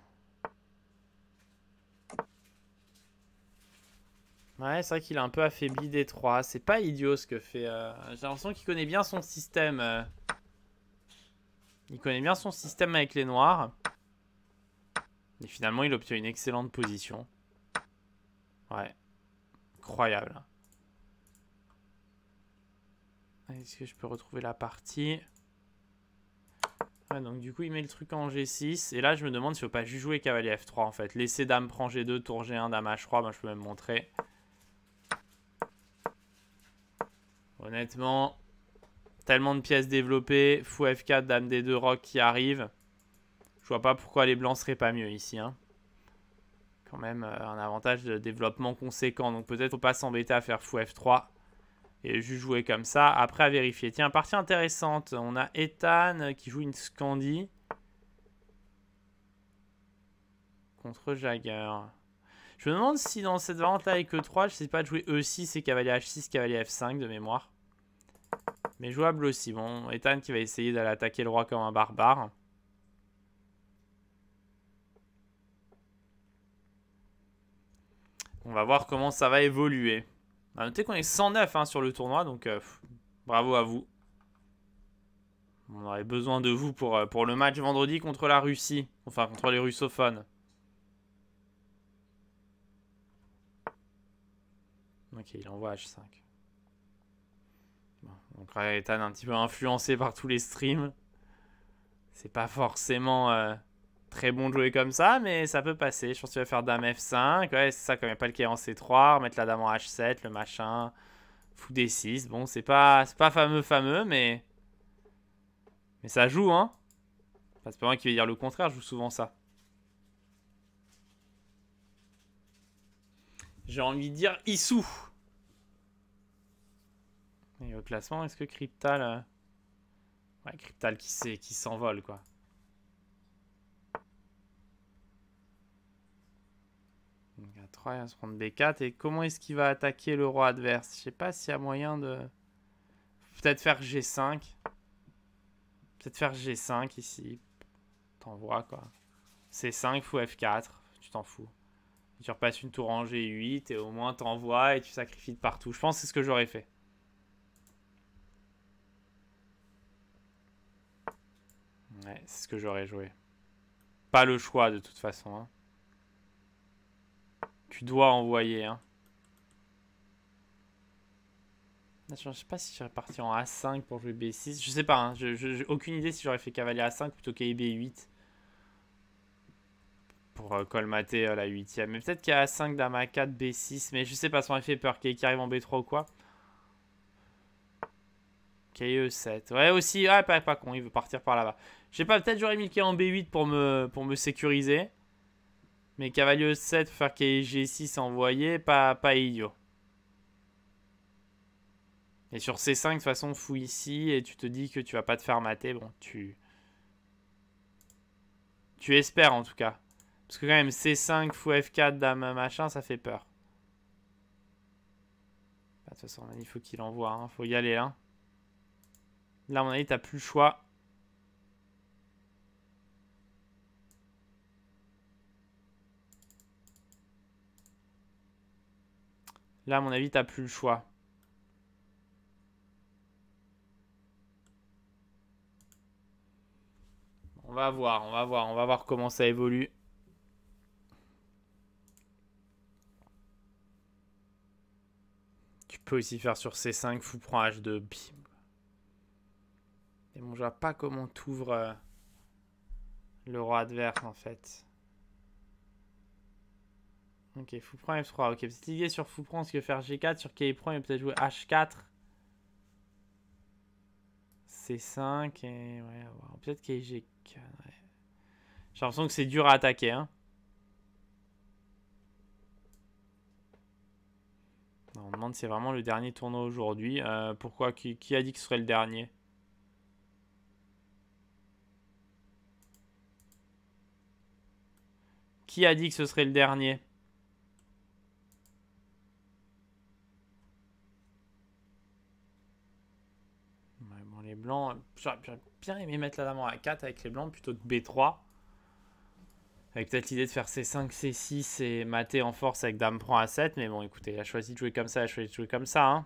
Ouais, c'est vrai qu'il a un peu affaibli des 3. C'est pas idiot ce que fait. Euh, j'ai l'impression qu'il connaît bien son système. Euh. Il connaît bien son système avec les noirs. Et finalement, il obtient une excellente position. Ouais. Incroyable. Est-ce que je peux retrouver la partie Ouais, donc du coup, il met le truc en G6. Et là, je me demande s'il ne faut pas jouer cavalier F3, en fait. Laisser dame prend G2, tour G1, dame H3. Ben, je peux même montrer. Honnêtement, Tellement de pièces développées. Fou F4, Dame D2, Roc qui arrive. Je vois pas pourquoi les blancs seraient pas mieux ici. Hein. Quand même euh, un avantage de développement conséquent. Donc peut-être faut pas s'embêter à faire Fou F3. Et juste jouer comme ça. Après à vérifier. Tiens, partie intéressante. On a Ethan qui joue une Scandi. Contre Jagger. Je me demande si dans cette variante là avec E3, je sais pas de jouer E6 et cavalier H6, cavalier F5 de mémoire mais jouable aussi. Bon, Ethan qui va essayer d'aller attaquer le roi comme un barbare. On va voir comment ça va évoluer. Notez noter qu'on est 109 hein, sur le tournoi, donc euh, bravo à vous. On aurait besoin de vous pour, euh, pour le match vendredi contre la Russie, enfin contre les russophones. Ok, il envoie H5. Donc est un petit peu influencé par tous les streams. C'est pas forcément euh, très bon de jouer comme ça, mais ça peut passer. Je pense qu'il va faire dame F5. Ouais, c'est ça, quand même pas le cas en C3, remettre la dame en H7, le machin. Fou des 6 Bon, c'est pas, pas fameux, fameux, mais. Mais ça joue, hein. Enfin, c'est pas moi qui vais dire le contraire, je joue souvent ça. J'ai envie de dire Issou. Et au classement, est-ce que Cryptal... Euh, ouais, Cryptal qui, s'envole, quoi. 3, il se prendre B4. Et comment est-ce qu'il va attaquer le roi adverse Je sais pas s'il y a moyen de... Peut-être faire G5. Peut-être faire G5 ici. T'envoies, quoi. C5 fou F4. Tu t'en fous. Tu repasses une tour en G8 et au moins t'envoies et tu sacrifies de partout. Je pense que c'est ce que j'aurais fait. Ouais, c'est ce que j'aurais joué. Pas le choix de toute façon. Hein. Tu dois envoyer. Hein. Je sais pas si j'aurais parti en A5 pour jouer B6. Je sais pas, hein. j'ai aucune idée si j'aurais fait cavalier A5 plutôt b 8 pour euh, colmater euh, la 8 Mais peut-être qu'il y a A5, Dame A4, B6. Mais je sais pas, si on a fait peur qu'il arrive en B3 ou quoi. KE7. Ouais, aussi. Ouais ah, pas con, il veut partir par là-bas. Je sais pas, peut-être j'aurais mis le K en B8 pour me, pour me sécuriser. Mais cavalier 7 faire G6 envoyé, pas, pas idiot. Et sur C5, de toute façon, fou ici et tu te dis que tu vas pas te faire mater. Bon, tu. Tu espères en tout cas. Parce que quand même, C5, fou F4, dame machin, ça fait peur. Bah, de toute façon, il faut qu'il envoie. Hein. Faut y aller. là. Hein. Là, à mon avis, t'as plus le choix. Là, à mon avis, t'as plus le choix. On va voir, on va voir, on va voir comment ça évolue. Tu peux aussi faire sur C5, fou prend H2, bim. Et bon, je vois pas comment t'ouvre euh, le roi adverse en fait. Ok, fou prend F3. Ok, petite idée sur fou prend, ce que faire G4. Sur K prend, il peut-être jouer H4. C5 et ouais, peut-être qu'il G4. J'ai l'impression que c'est dur à attaquer. Hein. Non, on demande si c'est vraiment le dernier tournoi aujourd'hui. Euh, pourquoi qui a dit que ce serait le dernier Qui a dit que ce serait le dernier J'aurais bien aimé mettre la dame en A4 avec les blancs plutôt que B3. Avec peut-être l'idée de faire C5, C6 et mater en force avec dame prend A7. Mais bon, écoutez, elle a choisi de jouer comme ça, elle a choisi de jouer comme ça. Hein.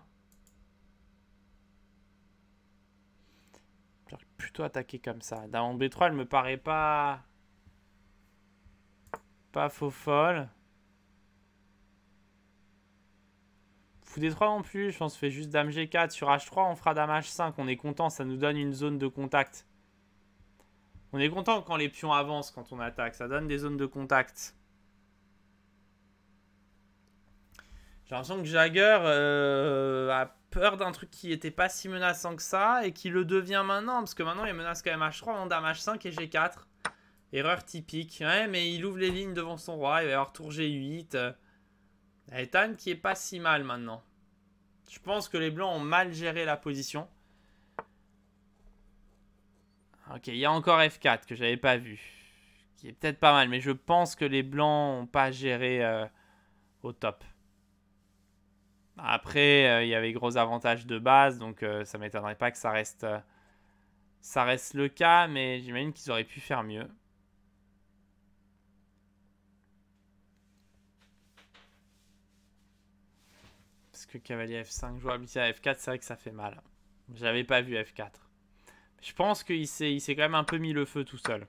plutôt attaqué comme ça. Dame en B3, elle me paraît pas... Pas faux folle. Fou 3 non plus, je pense fait juste Dame G4. Sur H3, on fera Dame H5, on est content, ça nous donne une zone de contact. On est content quand les pions avancent, quand on attaque, ça donne des zones de contact. J'ai l'impression que Jagger euh, a peur d'un truc qui était pas si menaçant que ça et qui le devient maintenant, parce que maintenant il menace quand même H3, en Dame H5 et G4. Erreur typique. Ouais, mais il ouvre les lignes devant son roi, il va y avoir tour G8. Ethan qui est pas si mal maintenant. Je pense que les Blancs ont mal géré la position. Ok, il y a encore F4 que j'avais pas vu. Qui est peut-être pas mal, mais je pense que les Blancs n'ont pas géré euh, au top. Après, euh, il y avait gros avantages de base, donc ça euh, ça m'étonnerait pas que ça reste, ça reste le cas, mais j'imagine qu'ils auraient pu faire mieux. cavalier F5, joue à ah, F4, c'est vrai que ça fait mal. J'avais pas vu F4. Je pense qu'il s'est quand même un peu mis le feu tout seul.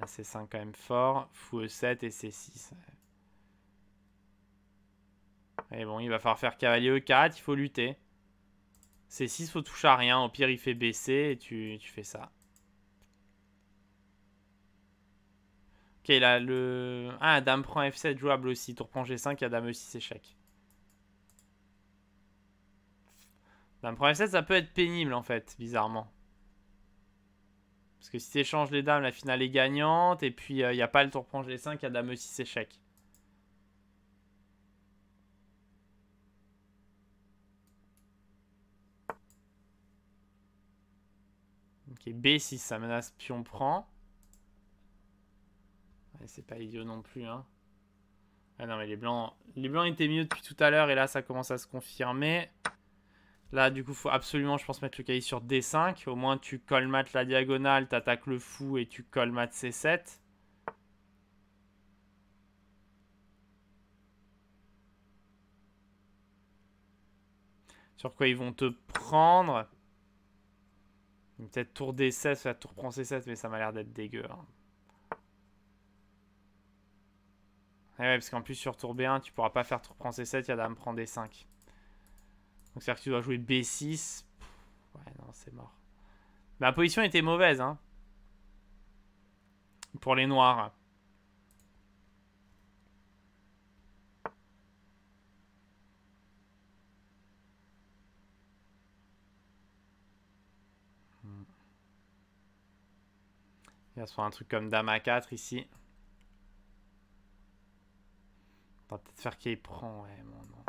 Ah, C5 quand même fort. Fou E7 et C6. Et bon, il va falloir faire cavalier E4, il faut lutter. C6, faut toucher à rien. Au pire, il fait baisser et tu, tu fais ça. Ok, là, le. Ah, dame prend F7 jouable aussi. Tour prend G5, il a dame E6 échec. Dame prend F7, ça peut être pénible en fait, bizarrement. Parce que si tu échanges les dames, la finale est gagnante. Et puis, il euh, n'y a pas le tour prend G5, il y a dame E6 échec. Ok, B6, ça menace pion prend c'est pas idiot non plus, hein. Ah non, mais les blancs, les blancs étaient mieux depuis tout à l'heure, et là, ça commence à se confirmer. Là, du coup, faut absolument, je pense, mettre le cahier sur D5. Au moins, tu colmates la diagonale, t'attaques le fou et tu colmates C7. Sur quoi ils vont te prendre Peut-être tour D16, ça tour prend C7, mais ça m'a l'air d'être dégueu. Hein. Ah ouais, parce qu'en plus, sur tour B1, tu pourras pas faire tour prend C7, il y a dame prend D5. Donc, c'est-à-dire que tu dois jouer B6. ouais, non, c'est mort. Ma position était mauvaise, hein. Pour les noirs. Hmm. Il y a soit un truc comme dame A4 ici va peut-être faire qu'il prend, ouais, mon nom.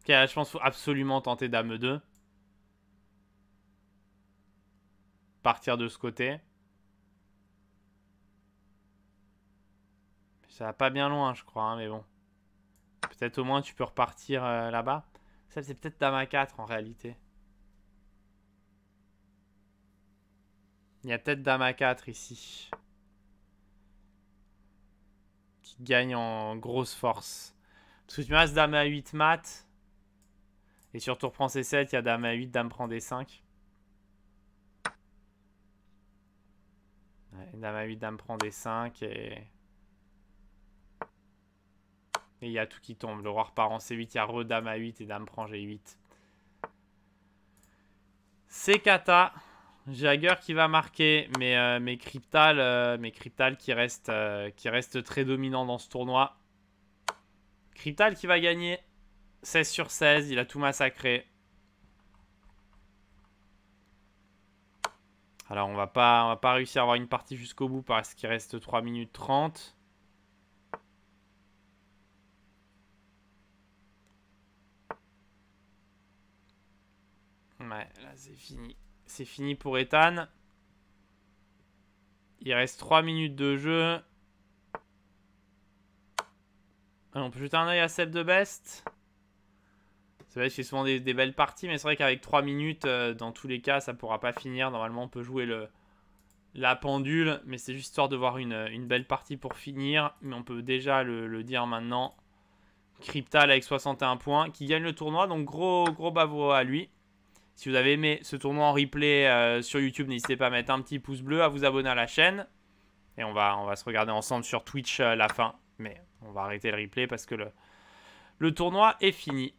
Ok, là, je pense qu'il faut absolument tenter Dame 2. Partir de ce côté. Ça va pas bien loin, je crois, hein, mais bon. Peut-être au moins tu peux repartir euh, là-bas. Ça, c'est peut-être Dame 4 en réalité. Il y a peut-être Dame 4 ici gagne en grosse force. Parce que tu dame à 8 mat. Et sur tour prend C7, il y a dame à 8, dame prend D5. dame à 8, dame prend D5 et... il y a tout qui tombe. Le roi repart en C8, il y a re dame à 8 et dame prend G8. C'est kata. Jagger qui va marquer, mais, euh, mais, Cryptal, euh, qui reste, euh, qui reste très dominant dans ce tournoi. Cryptal qui va gagner 16 sur 16, il a tout massacré. Alors on va pas, on va pas réussir à avoir une partie jusqu'au bout parce qu'il reste 3 minutes 30. Ouais, là c'est fini c'est fini pour Ethan. Il reste 3 minutes de jeu. Ah, on peut jeter un oeil à Seb de Best. C'est vrai que c'est souvent des, belles parties, mais c'est vrai qu'avec 3 minutes, euh, dans tous les cas, ça pourra pas finir. Normalement, on peut jouer le, la pendule, mais c'est juste histoire de voir une, belle partie pour finir. Mais on peut déjà le, dire maintenant. Cryptal avec 61 points, qui gagne le tournoi, donc gros, gros bavo à lui. Si vous avez aimé ce tournoi en replay euh, sur YouTube, n'hésitez pas à mettre un petit pouce bleu, à vous abonner à la chaîne. Et on va, on va se regarder ensemble sur Twitch euh, la fin. Mais on va arrêter le replay parce que le, le tournoi est fini.